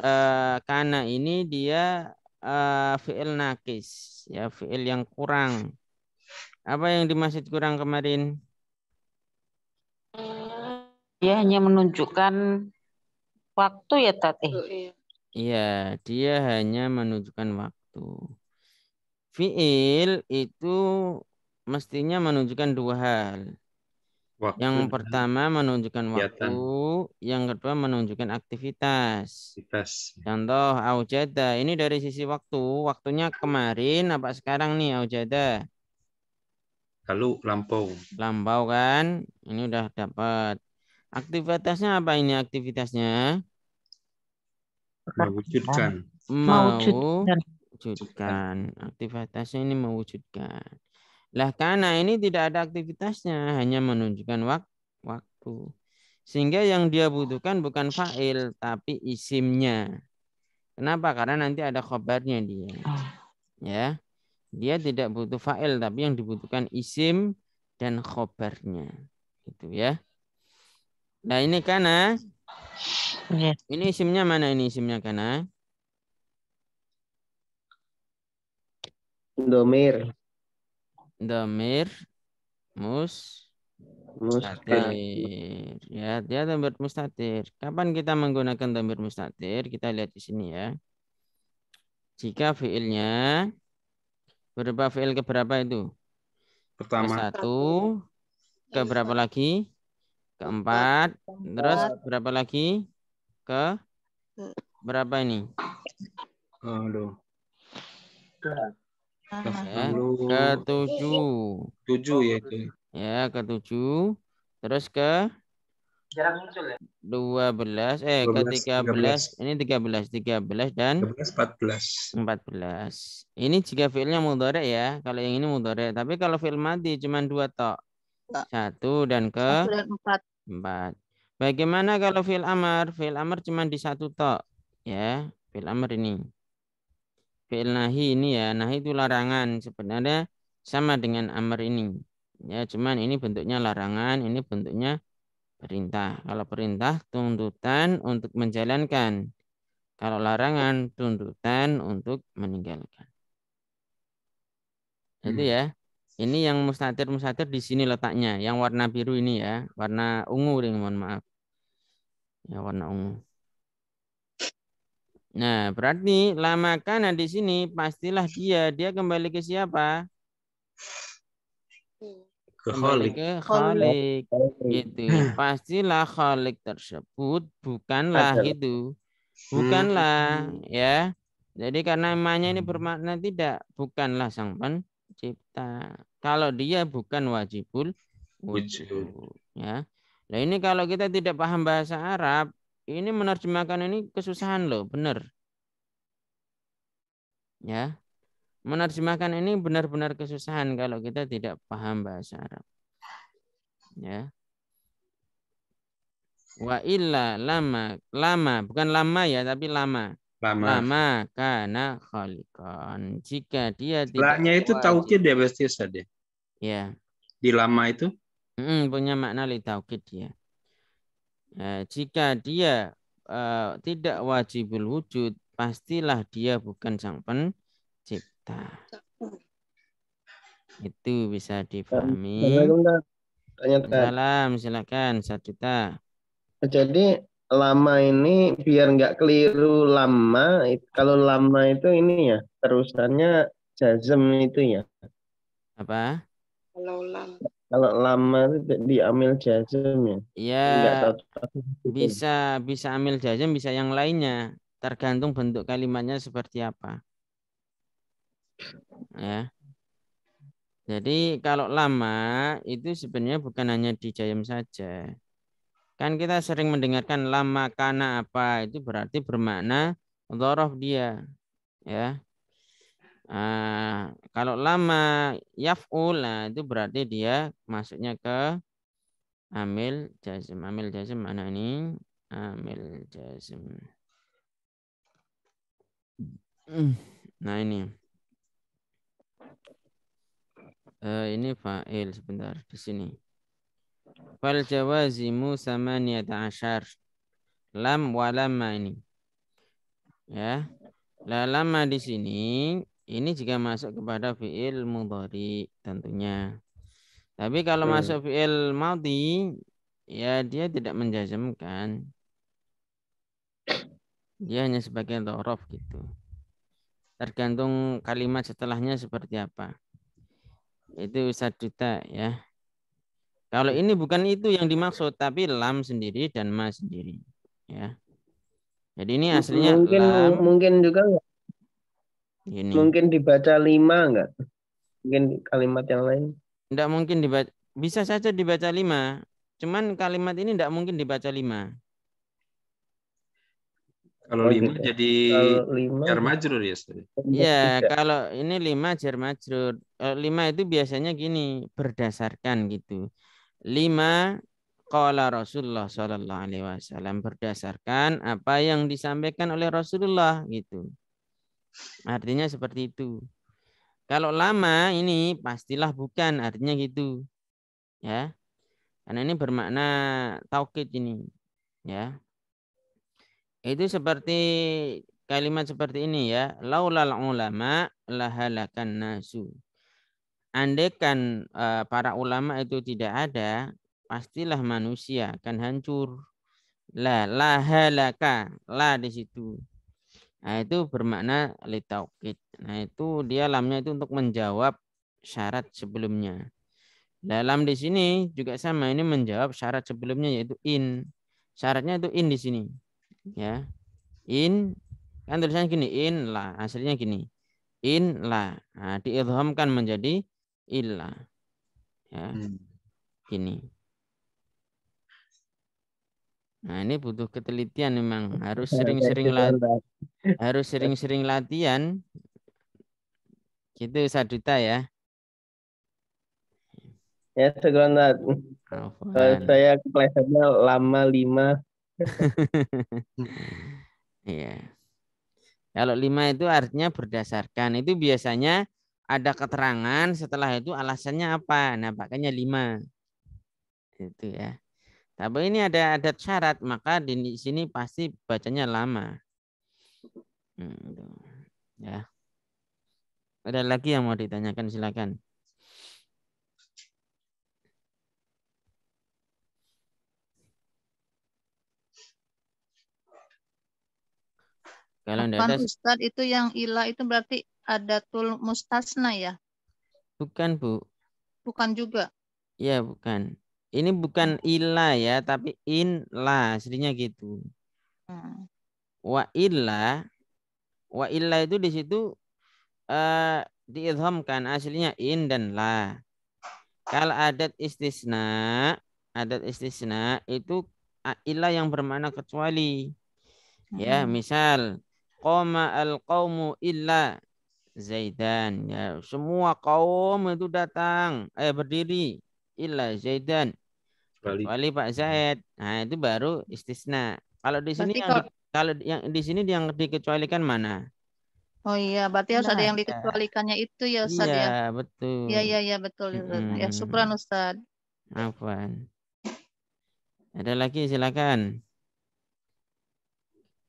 uh, eh, karena ini dia uh, fi'il nakis, ya fi'il yang kurang. Apa yang dimaksud kurang kemarin? Dia hanya menunjukkan Waktu ya Tat? Eh? Iya. iya. dia hanya menunjukkan waktu. Fiil itu mestinya menunjukkan dua hal. Waktu. Yang pertama menunjukkan kegiatan. waktu, yang kedua menunjukkan aktivitas. aktivitas. Contoh aujada, ini dari sisi waktu, waktunya kemarin apa sekarang nih aujada? Lalu lampau. Lampau kan, ini udah dapat. Aktivitasnya apa ini aktivitasnya? Mewujudkan. Mewujudkan. Aktivitasnya ini mewujudkan. Lah karena ini tidak ada aktivitasnya, hanya menunjukkan wak waktu. Sehingga yang dia butuhkan bukan fa'il, tapi isimnya. Kenapa? Karena nanti ada khobarnya dia. Ya. Dia tidak butuh fa'il, tapi yang dibutuhkan isim dan khobarnya. Gitu ya. Nah ini kana. Eh? Ya. Ini isimnya mana ini isimnya kana? Eh? Domir. Domir. Mus. Mustatir. Ya, dia domir mustatir. Kapan kita menggunakan domir mustatir? Kita lihat di sini ya. Jika fiilnya berupa fiil keberapa itu? Pertama. satu. Keberapa lagi? Keempat. Keempat. Terus berapa lagi? Ke hmm. berapa ini? Aduh. Ya, ke Tujuh ya itu. Ya, tujuh Terus ke jarang muncul ya. 12 eh 12, ke 13, 13 ini 13 13 dan 13 14. 14. Ini jika filenya mudore ya. Kalau yang ini mudore Tapi kalau film mati cuma dua tok. Satu dan ke Satu dan empat. 4. Bagaimana kalau fil amar? Fil amar cuma di satu tok, ya. Fil amar ini. Fil nahi ini ya, nahi itu larangan sebenarnya sama dengan amar ini. Ya, cuman ini bentuknya larangan, ini bentuknya perintah. Kalau perintah tuntutan untuk menjalankan. Kalau larangan tuntutan untuk meninggalkan. Itu ya. Ini yang mustatir-mustatir di sini letaknya, yang warna biru ini ya, warna ungu ring mohon maaf. Ya, warna ungu. Nah, berarti lama kana di sini pastilah dia, dia kembali ke siapa? Kembali Ke Khalik. Gitu. Pastilah Khalik tersebut bukanlah itu gitu. Bukanlah ya. Jadi karena emanya ini bermakna tidak, bukanlah sang pen Cipta, Kalau dia bukan wajibul wujud. Ya. Nah ini kalau kita tidak paham bahasa Arab, ini menerjemahkan ini kesusahan loh, benar. Ya, menerjemahkan ini benar-benar kesusahan kalau kita tidak paham bahasa Arab. Ya. Wa illa lama lama bukan lama ya tapi lama lama lama karena khalikan jika dia laknya itu taukid ya biasa ya? deh ya di lama itu mm, punya makna li taukid ya eh, jika dia eh, tidak wajibul wujud pastilah dia bukan sang pencipta itu bisa dipahami Salam silakan satu jadi lama ini biar nggak keliru lama kalau lama itu ini ya terusannya jazm itu ya apa kalau lama kalau lama itu diambil jazm ya iya bisa bisa ambil jazm bisa yang lainnya tergantung bentuk kalimatnya seperti apa ya jadi kalau lama itu sebenarnya bukan hanya di jazm saja Kan kita sering mendengarkan lama kana apa itu berarti bermakna roh dia. Ya. Uh, kalau lama yaf'ul nah itu berarti dia masuknya ke amil jazm. Amil jazm mana ini? Amil jazm. Nah ini. Uh, ini fa'il sebentar di sini. Fal jawazimu samaniyata asyar. Lam wa lama ini. Ya. La lama di sini, ini juga masuk kepada fi'il mudhari tentunya. Tapi kalau hmm. masuk fi'il maudhi ya dia tidak menjajamkan. Dia hanya sebagai dorof gitu. Tergantung kalimat setelahnya seperti apa. Itu usah juta ya. Kalau ini bukan itu yang dimaksud, tapi lam sendiri dan ma sendiri. Ya. Jadi ini m-m, aslinya mungkin lam. mungkin juga enggak. Ini. Mungkin dibaca lima enggak? Mungkin kalimat yang lain. Enggak mungkin dibaca. Bisa saja dibaca lima. Cuman kalimat ini enggak mungkin dibaca lima. Kalau oh, lima gitu. Ya. jadi jermajrur lima, ya. Iya, iya, kalau ini lima jermajrur. Lima itu biasanya gini berdasarkan gitu lima Qala Rasulullah Sallallahu Alaihi Wasallam berdasarkan apa yang disampaikan oleh Rasulullah gitu. Artinya seperti itu. Kalau lama ini pastilah bukan artinya gitu. Ya. Karena ini bermakna taukid ini. Ya. Itu seperti kalimat seperti ini ya. Laulal ulama lahalakan nasu. Andaikan uh, para ulama itu tidak ada, pastilah manusia akan hancur. La, la halaka, la di situ. Nah, itu bermakna litaukid. Nah, itu dia lamnya itu untuk menjawab syarat sebelumnya. Dalam di sini juga sama ini menjawab syarat sebelumnya yaitu in. Syaratnya itu in di sini. Ya. In kan tulisannya gini in la, hasilnya gini. In la. Nah, diidhamkan menjadi illa. Ya. Hmm. Ini. Nah, ini butuh ketelitian memang. Harus (laughs) sering-sering latihan. Harus sering-sering latihan. Gitu Saduta ya. Ya, segera Kalau saya kelasnya lama lima. (laughs) Iya. Kalau lima itu artinya berdasarkan. Itu biasanya ada keterangan setelah itu alasannya apa nah pakainya lima itu ya tapi ini ada ada syarat maka di sini pasti bacanya lama hmm, gitu. ya ada lagi yang mau ditanyakan silakan kalau ada Ustaz, itu yang ilah itu berarti ada tul mustasna ya? Bukan, Bu. Bukan juga. Iya, bukan. Ini bukan illa ya, tapi in la, aslinya gitu. Hmm. Wa illa wa illa itu di situ uh, eh, diidhamkan aslinya in dan la. Kalau adat istisna, adat istisna itu illa yang bermakna kecuali. Ya, hmm. Ya, misal koma al qaumu illa Zaidan. Ya, semua kaum itu datang, eh berdiri. Illa Zaidan. Kecuali Wali Pak hmm. Zaid. Nah, itu baru istisna. Kalau di sini yang, kalau... yang di sini yang dikecualikan mana? Oh iya, berarti harus nah, ada yang iya. dikecualikannya itu ya Ustaz iya, ya. Iya, betul. Iya, iya, iya betul. Hmm. Ya, syukran Ustaz. Afwan. Ada lagi silakan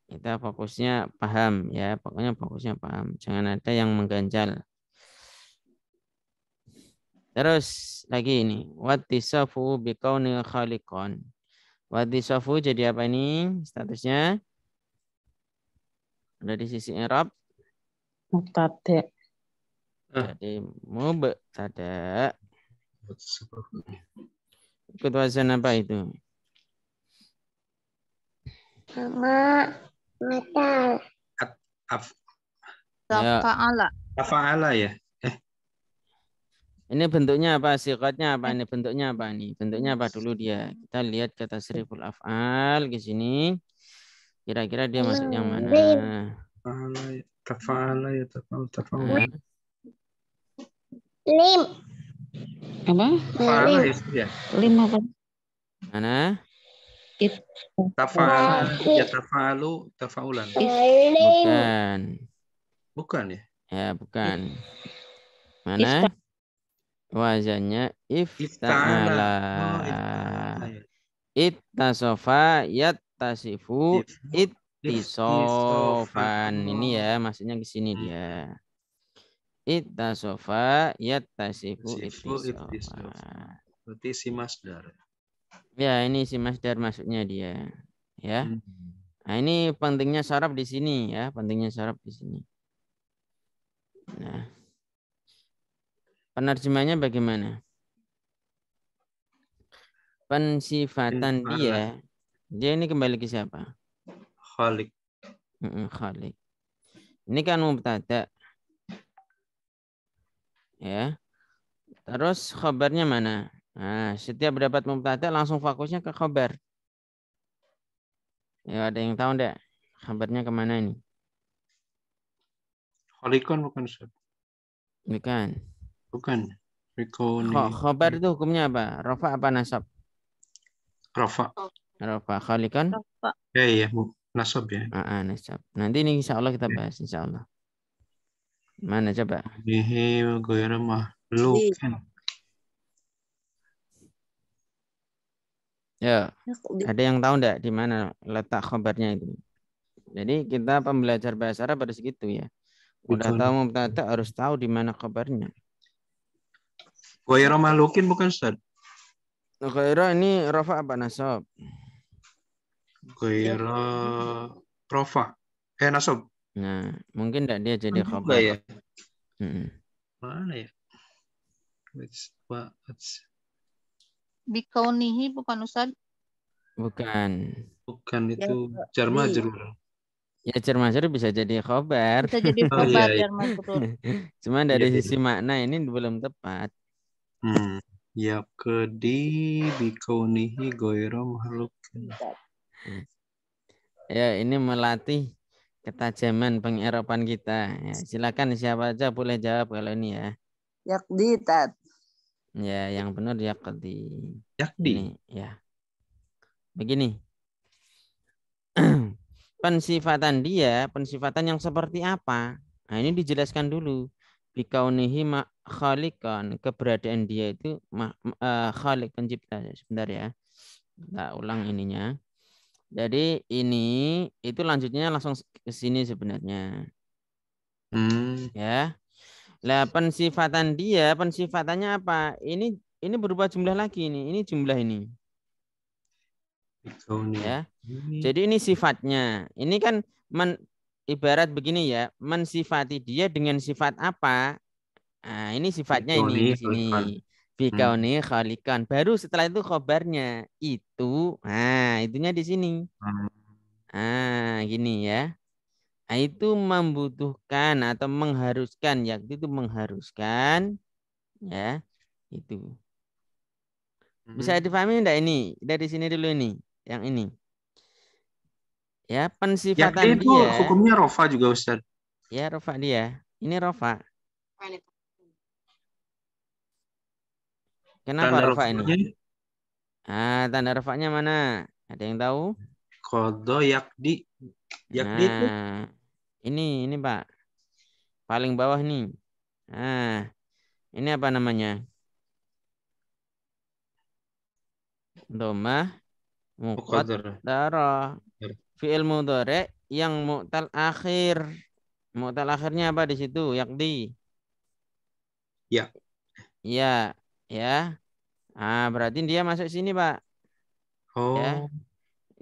kita fokusnya paham ya pokoknya fokusnya paham jangan ada yang mengganjal terus lagi ini watisafu what khalikon watisafu jadi apa ini statusnya ada di sisi Arab mubtada ah. jadi mubtada ikut wazan apa itu sama Mata. Af. Ya. Tafa'ala. Tafa'ala ya. Eh. Ini bentuknya apa? Sikotnya apa? Ini bentuknya apa ini Bentuknya apa dulu dia? Kita lihat kata seriful af'al di sini. Kira-kira dia masuk yang mana? Tafa'ala ya. Tafa'ala ya. ya. Lim. Apa? lim ya, ya. Lim apa? Mana? Tafa'ala ya tafa'alu tafa'ulan. Bukan. Bukan ya? Ya, bukan. Mana? wajannya ifta'ala. Oh, ya. Ittasofa yattasifu ittisofan. Ini ya, maksudnya ke sini dia. Hmm. Ittasofa yattasifu ittisofan. Berarti si masdar. Ya, ini si masdar masuknya dia. Ya. Hmm. Nah, ini pentingnya saraf di sini ya, pentingnya saraf di sini. Nah. Penerjemahnya bagaimana? Pensifatan dia. Dia ini kembali ke siapa? Khalik. Khalik. Ini kan mubtada. Ya. Terus khabarnya mana? Nah, setiap dapat mubtada langsung fokusnya ke khabar. Ya, ada yang tahu enggak khabarnya kemana ini? Khalikon bukan Ustaz. Bukan. Bukan. Rikon. Khabar itu hukumnya apa? Rafa apa nasab? Rafa. Rafa. Khalikon? Rafa. Ya, iya. Nasab ya. Ah, ah, nasab. Nanti ini insya Allah kita ya. bahas. Insya Allah. Mana coba? Bihi wa lu. Ya. ya Ada yang tahu enggak di mana letak khabarnya itu? Jadi kita pembelajar bahasa Arab harus gitu ya. Udah Betul. tahu mubtada harus tahu di mana khabarnya. Ghairu malukin bukan Ustaz? Ghairu ini rafa apa nasab? Ghairu rafa. Eh nasab. Nah, mungkin enggak dia jadi khabar. ya. Hmm. Mana ya? What's, what's bikaunihi bukan Ustaz? Bukan. Bukan ya, itu iya. ya, Ya jar bisa jadi khobar. Bisa jadi khobar (laughs) oh, iya, iya. (laughs) dari ya, sisi iya. makna ini belum tepat. Hmm. Ya kedi bikaunihi goiro makhluk. Ya ini melatih ketajaman pengeropan kita. Ya, silakan siapa aja boleh jawab kalau ini ya. Yakdi tat Ya, yang benar yakdi. Yakdi. Ini, ya. Begini. (clears throat) pensifatan dia, pensifatan yang seperti apa? Nah, ini dijelaskan dulu. Bikaunihi khalikan, keberadaan dia itu uh, khalik pencipta. Sebentar ya. Kita ulang ininya. Jadi ini itu lanjutnya langsung ke sini sebenarnya. Hmm. Ya. Lah pensifatan dia, pensifatannya apa? Ini ini berubah jumlah lagi ini. Ini jumlah ini. Ya. Hmm. Jadi ini sifatnya. Ini kan men, ibarat begini ya, mensifati dia dengan sifat apa? Nah, ini sifatnya ini di sini. Bikauni khalikan. Baru setelah itu khobarnya itu. Nah, itunya di sini. Ah, gini ya. Nah, itu membutuhkan atau mengharuskan, yakni itu mengharuskan ya, itu. Bisa difahami enggak ini? Dari sini dulu ini, yang ini. Ya, pensifatan itu dia. hukumnya rofa juga Ustaz. Ya, rofa dia. Ini rofa. Kenapa rofa ini? Ah, tanda rofanya mana? Ada yang tahu? kodo yakdi yakdi nah, ini ini pak paling bawah nih nah ini apa namanya Domah, muqaddara fi'il mudore yang mu'tal akhir mu'tal akhirnya apa di situ yakdi ya ya ya ah berarti dia masuk sini pak oh ya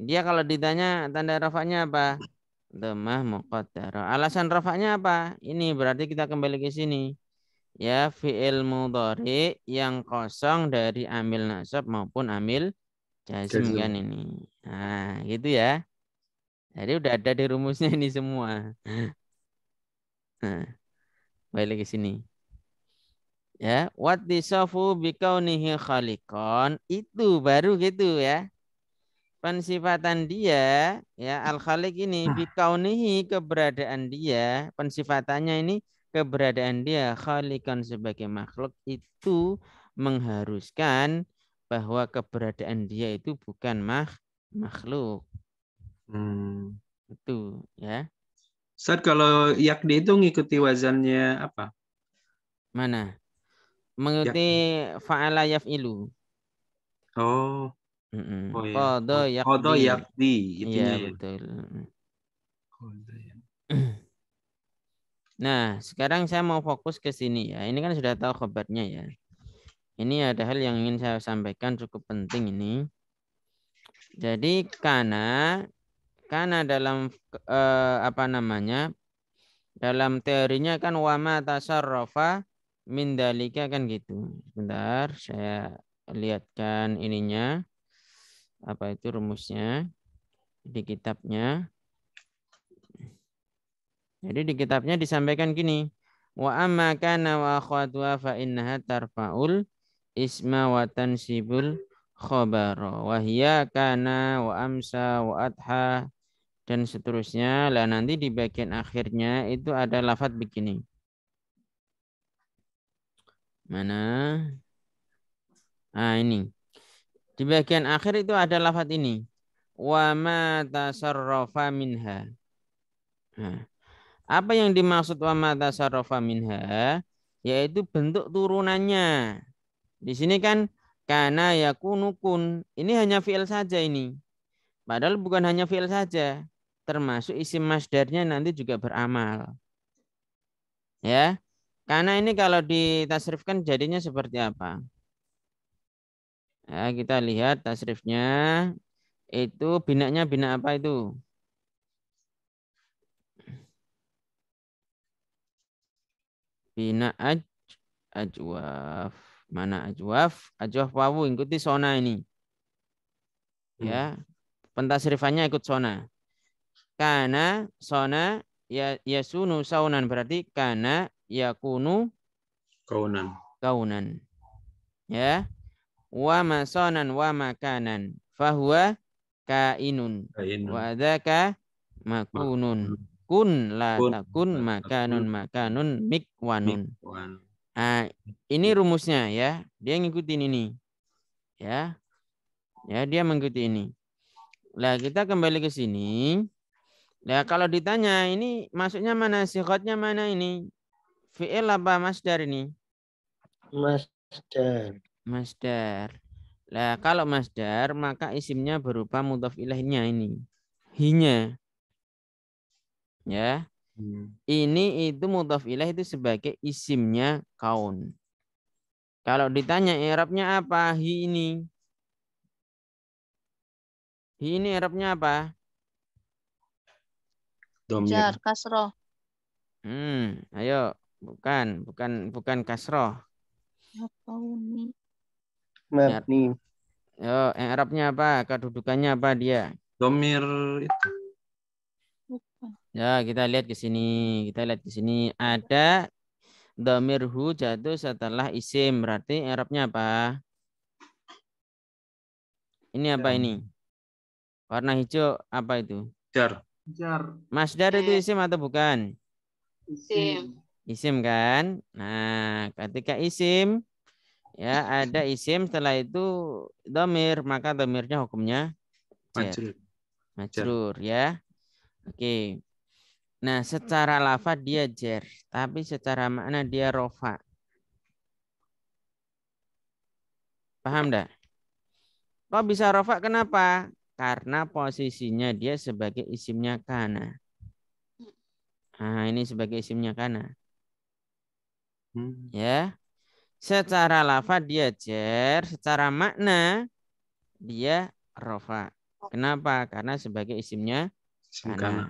dia kalau ditanya tanda rafaknya apa? Demah, muqaddara. Alasan rafaknya apa? Ini berarti kita kembali ke sini. Ya, fi'il mudhari yang kosong dari amil nasab maupun amil jazim kan ini. Nah, gitu ya. Jadi udah ada di rumusnya ini semua. Nah, balik ke sini. Ya, what wat disafu bikaunihi khalikon itu baru gitu ya pensifatan dia ya al khalik ini hmm. bikaunihi keberadaan dia pensifatannya ini keberadaan dia khalikan sebagai makhluk itu mengharuskan bahwa keberadaan dia itu bukan mah makhluk hmm. itu ya saat kalau yakni itu ngikuti wazannya apa mana mengikuti faala yafilu oh Kodo yakdi. Kodo yakdi. Iya, iya betul. (clears throat) Nah, sekarang saya mau fokus ke sini ya. Ini kan sudah tahu khabarnya ya. Ini ada hal yang ingin saya sampaikan cukup penting ini. Jadi karena karena dalam eh, apa namanya? Dalam teorinya kan wama tasarrafa min dalika kan gitu. Sebentar, saya lihatkan ininya apa itu rumusnya di kitabnya. Jadi di kitabnya disampaikan gini, wa amma kana wa akhwatuha fa innaha tarfa'ul isma wa tansibul khabara wa hiya kana wa amsa wa adha dan seterusnya. Lah nanti di bagian akhirnya itu ada lafat begini. Mana? Ah ini. Di bagian akhir itu ada lafat ini. Wa ma tasarrafa minha. apa yang dimaksud wa ma tasarrafa minha? Yaitu bentuk turunannya. Di sini kan karena yakunukun. Ini hanya fi'il saja ini. Padahal bukan hanya fi'il saja. Termasuk isi masdarnya nanti juga beramal. Ya. Karena ini kalau ditasrifkan jadinya seperti apa? Ya, kita lihat tasrifnya. Itu binaknya bina apa itu? Bina aj ajwaf. Mana ajwaf? Ajwaf wawu ikuti sona ini. Hmm. Ya. Pentasrifannya ikut sona. Karena sona ya yasunu saunan berarti karena yakunu kaunan. Kaunan. Ya wa masonan wa makanan fahuwa kainun wa adzaka makunun kun la takun makanun makanun mikwanun nah, ini rumusnya ya dia ngikutin ini ya ya dia mengikuti ini lah kita kembali ke sini lah kalau ditanya ini masuknya mana, sihotnya mana ini? Fi'il apa masdar ini? Masdar. Masdar. lah hmm. kalau masdar maka isimnya berupa mudhaf ilahnya ini. Hinya. Ya. Hmm. Ini itu mudhaf ilah itu sebagai isimnya kaun. Kalau ditanya i'rabnya apa? Hi ini. Hi ini i'rabnya apa? Jar kasroh. Hmm, ayo, bukan, bukan, bukan kasroh. Apa ini? Map nih. Yo, yang Arabnya apa? Kedudukannya apa dia? Domir itu. Ya, kita lihat ke sini. Kita lihat ke sini ada domir hu jatuh setelah isim. Berarti Arabnya apa? Ini apa ini? Warna hijau apa itu? Jar. Jar. Masdar itu isim atau bukan? Isim. Isim kan? Nah, ketika isim ya ada isim setelah itu domir maka domirnya hukumnya majrur majrur ya oke nah secara lafaz dia jer tapi secara makna dia rofa paham dah kok bisa rofa kenapa karena posisinya dia sebagai isimnya kana nah ini sebagai isimnya kana hmm. ya Secara lafad dia jer, secara makna dia rofa. Kenapa? Karena sebagai isimnya karena.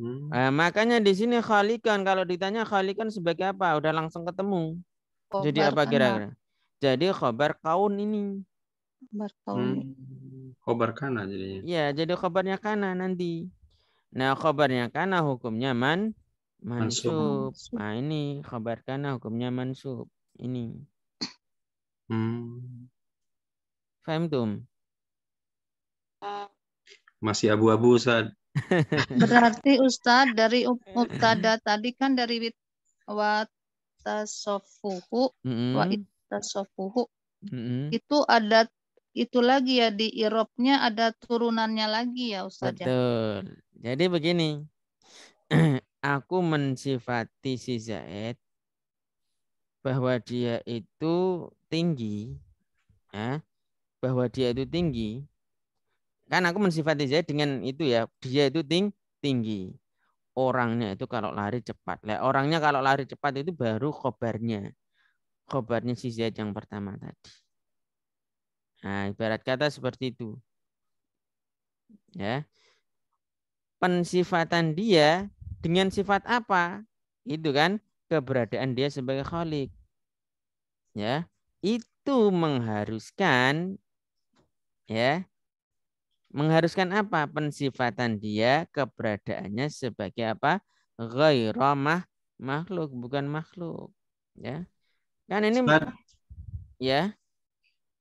Hmm. Eh, makanya di sini khalikan kalau ditanya khalikan sebagai apa? Udah langsung ketemu. Khobar Jadi apa kira-kira? Jadi khobar kaun ini. Khobar kaun. Hmm. Khobar kana jadinya. Iya, jadi khobarnya kana nanti. Nah, khobarnya kana hukumnya man mansub. Nah, ini khobar kana hukumnya mansub ini. Hmm. Faham tuh? Masih abu-abu Ustaz. (laughs) Berarti Ustaz dari eh. mubtada tadi kan dari watasofuhu mm Itu ada itu lagi ya di Eropnya ada turunannya lagi ya Ustaz ya? Betul. Jadi begini. (clears throat) Aku mensifati si Zaid bahwa dia itu tinggi, ya, bahwa dia itu tinggi, kan aku mensifati saya dengan itu ya, dia itu ting tinggi. Orangnya itu kalau lari cepat. Lah, orangnya kalau lari cepat itu baru kobarnya. Kobarnya si Zaid yang pertama tadi. Nah, ibarat kata seperti itu. Ya. Pensifatan dia dengan sifat apa? Itu kan keberadaan dia sebagai kholik ya itu mengharuskan ya mengharuskan apa pensifatan dia keberadaannya sebagai apa ghairah makhluk bukan makhluk ya kan ini Ustaz, ya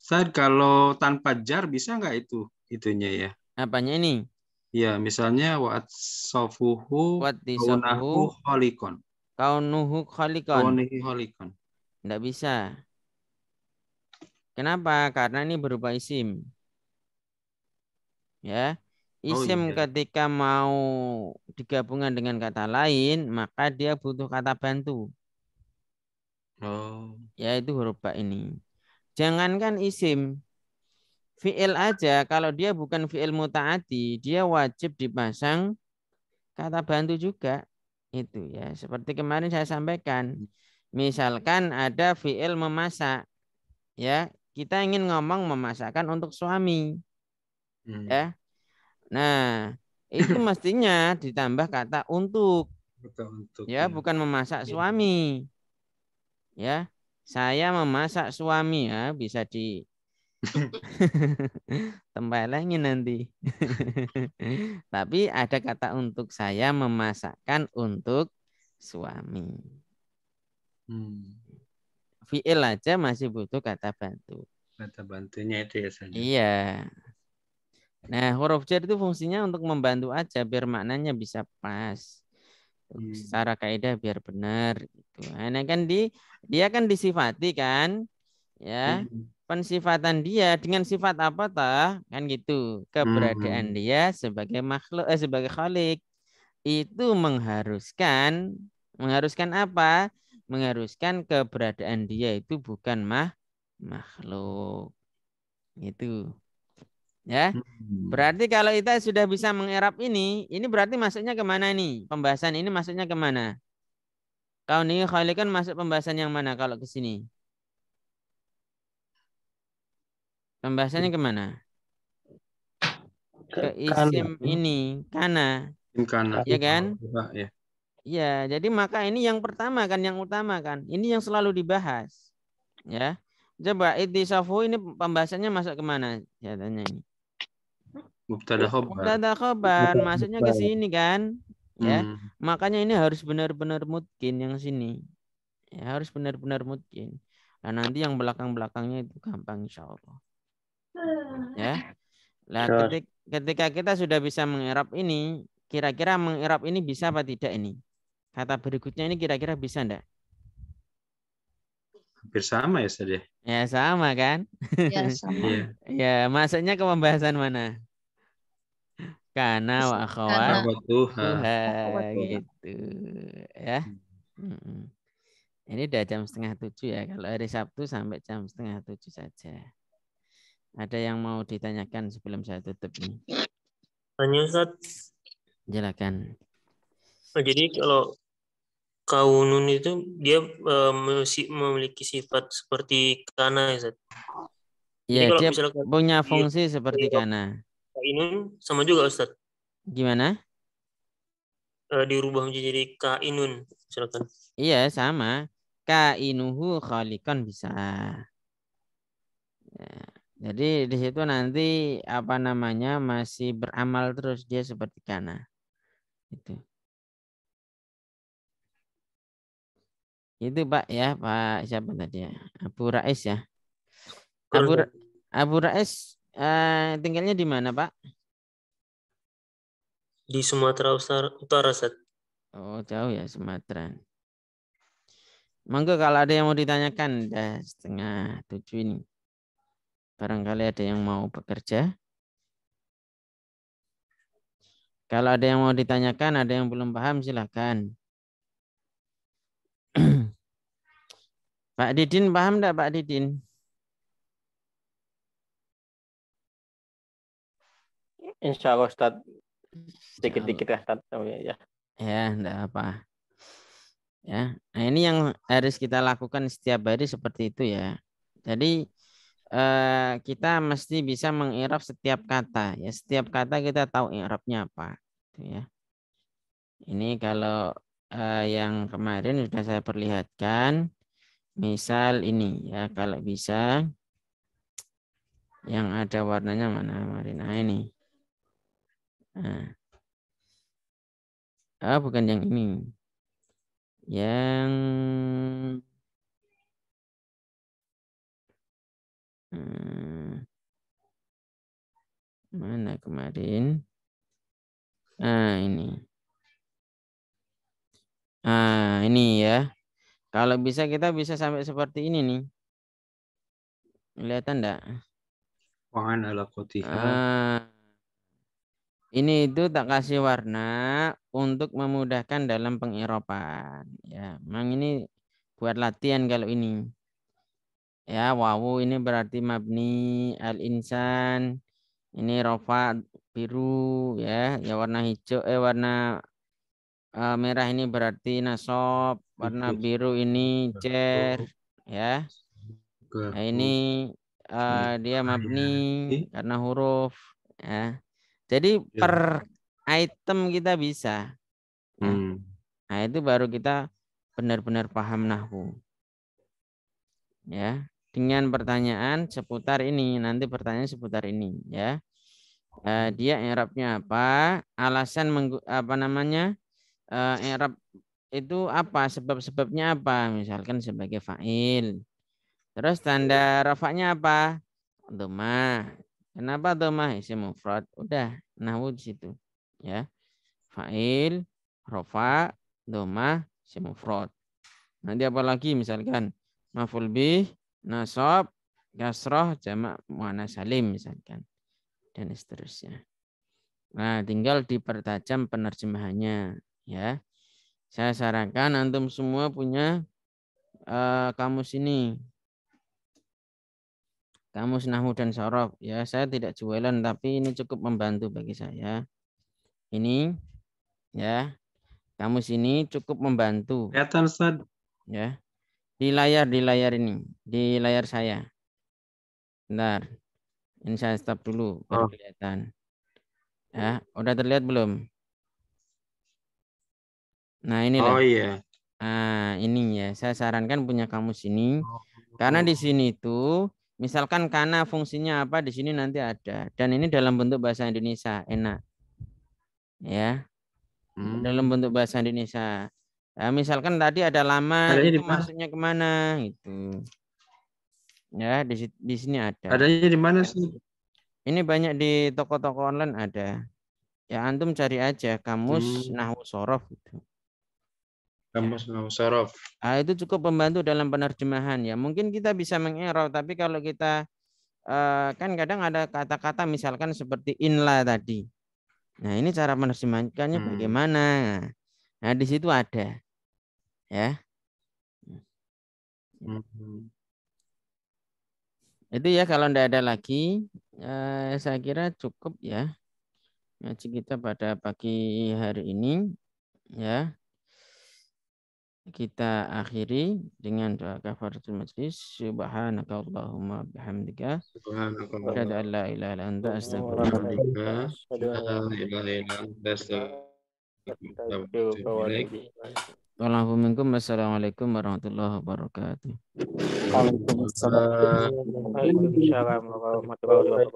Ustaz, kalau tanpa jar bisa nggak itu itunya ya apanya ini ya misalnya waat sofuhu kaunahu holikon kaunuhu holikon kaunuhu holikon nggak bisa Kenapa? Karena ini berupa isim. Ya. Isim oh, iya. ketika mau digabungkan dengan kata lain, maka dia butuh kata bantu. Oh. Ya, itu huruf ba ini. Jangankan isim, fiil aja kalau dia bukan fiil mutaati, dia wajib dipasang kata bantu juga itu ya. Seperti kemarin saya sampaikan, misalkan ada fiil memasak, ya kita ingin ngomong memasakkan untuk suami. Hmm. Ya. Nah, itu (laughs) mestinya ditambah kata untuk. Betul, untuk. Ya, ya. bukan memasak ya. suami. Ya. Saya memasak suami ya, bisa di (laughs) tempelengin nanti. (laughs) Tapi ada kata untuk saya memasakkan untuk suami. Hmm fiil aja masih butuh kata bantu. Kata bantunya itu ya saja. Iya. Nah, huruf jar itu fungsinya untuk membantu aja biar maknanya bisa pas. Hmm. Secara kaidah biar benar gitu. Nah, kan di dia kan disifati kan? Ya. Hmm. Pensifatan dia dengan sifat apa tah? Kan gitu. Keberadaan hmm. dia sebagai makhluk eh sebagai khalik itu mengharuskan mengharuskan apa? mengharuskan keberadaan dia itu bukan mah makhluk. Itu. Ya. Hmm. Berarti kalau kita sudah bisa mengerap ini, ini berarti masuknya kemana nih? Pembahasan ini masuknya kemana? Kau nih kan masuk pembahasan yang mana kalau ke sini? Pembahasannya kemana? Ke isim ini, karena ya kan? Ya. Ya, jadi maka ini yang pertama kan, yang utama kan. Ini yang selalu dibahas. Ya. Coba itisafu ini pembahasannya masuk kemana? Ya tanya ini. Mubtada khobar. Mubtada khobar. Maksudnya ke sini kan. Ya. Hmm. Makanya ini harus benar-benar mungkin yang sini. Ya, harus benar-benar mungkin. Nah, nanti yang belakang-belakangnya itu gampang insya Allah. Hmm. Ya. Nah, ketika, ketika kita sudah bisa mengerap ini, kira-kira mengerap ini bisa apa tidak ini? Kata berikutnya ini kira-kira bisa enggak? Hampir sama ya saja. Ya? ya sama kan? Ya (laughs) sama. Iya. ya masuknya ke pembahasan mana? Karena wa akhawat gitu ya. Ini udah jam setengah tujuh ya. Kalau hari Sabtu sampai jam setengah tujuh saja. Ada yang mau ditanyakan sebelum saya tutup ini? Tanya Ustaz. jelaskan. Nah, jadi kalau Kaunun itu dia uh, memiliki sifat seperti kana ya Zat? Iya, dia misalkan, punya fungsi dia, seperti kana. Kainun sama juga Ustaz. Gimana? Uh, dirubah menjadi kainun silakan. Iya, sama. Kainuhu khalikan bisa. Ya. Jadi di situ nanti apa namanya masih beramal terus dia seperti kana. Itu. itu Pak ya Pak siapa tadi ya Abu Rais ya Abu Abu Rais uh, tinggalnya di mana Pak di Sumatera Utara oh jauh ya Sumatera Mangga kalau ada yang mau ditanyakan dah setengah tujuh ini barangkali ada yang mau bekerja kalau ada yang mau ditanyakan ada yang belum paham silahkan Pak Didin paham enggak Pak Didin? Insya Allah Ustaz. sedikit sedikit ya Ustaz. Oh, iya, iya. ya, ya. ya enggak apa. Ya, nah ini yang harus kita lakukan setiap hari seperti itu ya. Jadi eh, kita mesti bisa mengirap setiap kata ya. Setiap kata kita tahu irapnya apa, gitu ya. Ini kalau eh, yang kemarin sudah saya perlihatkan misal ini ya kalau bisa yang ada warnanya mana Marina ah, ini nah. ah bukan yang ini yang hmm. mana kemarin ah ini ah ini ya kalau bisa kita bisa sampai seperti ini nih. Kelihatan enggak? Wan ala uh, ini itu tak kasih warna untuk memudahkan dalam pengiropan. Ya, memang ini buat latihan kalau ini. Ya, wawu ini berarti mabni, al-insan, ini rofa biru ya, ya warna hijau eh warna uh, merah ini berarti nasob warna biru ini cer ya nah, ini uh, dia nah, mabni karena huruf ya jadi iya. per item kita bisa ya. hmm. nah, itu baru kita benar-benar paham nahwu ya dengan pertanyaan seputar ini nanti pertanyaan seputar ini ya uh, dia erapnya apa alasan apa namanya uh, eh, Arab itu apa sebab-sebabnya apa misalkan sebagai fa'il terus tanda rafaknya apa doma kenapa doma isi mufrad udah nahwu di situ ya fa'il rafa doma isi mufrad nanti apa lagi misalkan maful bi nasab kasroh jamak muannas salim misalkan dan seterusnya nah tinggal dipertajam penerjemahannya ya saya sarankan antum semua punya uh, kamus ini. Kamus Nahu dan Sorof. Ya, saya tidak jualan tapi ini cukup membantu bagi saya. Ini ya. Kamus ini cukup membantu. Kelihatan Ya. Di layar di layar ini, di layar saya. Bentar. Ini saya stop dulu oh. kelihatan. Ya, udah terlihat belum? Nah, lah Oh iya. Nah, ini ya. Saya sarankan punya kamus ini. Oh. Karena di sini itu misalkan karena fungsinya apa di sini nanti ada dan ini dalam bentuk bahasa Indonesia enak ya hmm. dalam bentuk bahasa Indonesia Nah, misalkan tadi ada lama itu maksudnya kemana gitu ya di, di sini ada adanya di mana sih ini banyak di toko-toko online ada ya antum cari aja kamus hmm. nahwu sorof gitu Ya. Kamus Ah itu cukup membantu dalam penerjemahan ya. Mungkin kita bisa mengeror tapi kalau kita eh, kan kadang ada kata-kata misalkan seperti inla tadi. Nah, ini cara menerjemahkannya hmm. bagaimana? Nah, di situ ada. Ya. Hmm. Itu ya kalau tidak ada lagi, eh, saya kira cukup ya. Ngaji kita pada pagi hari ini ya kita akhiri dengan doa kafaratul majlis subhanaka allahumma bihamdika subhanaka la ilaha illa warahmatullahi wabarakatuh.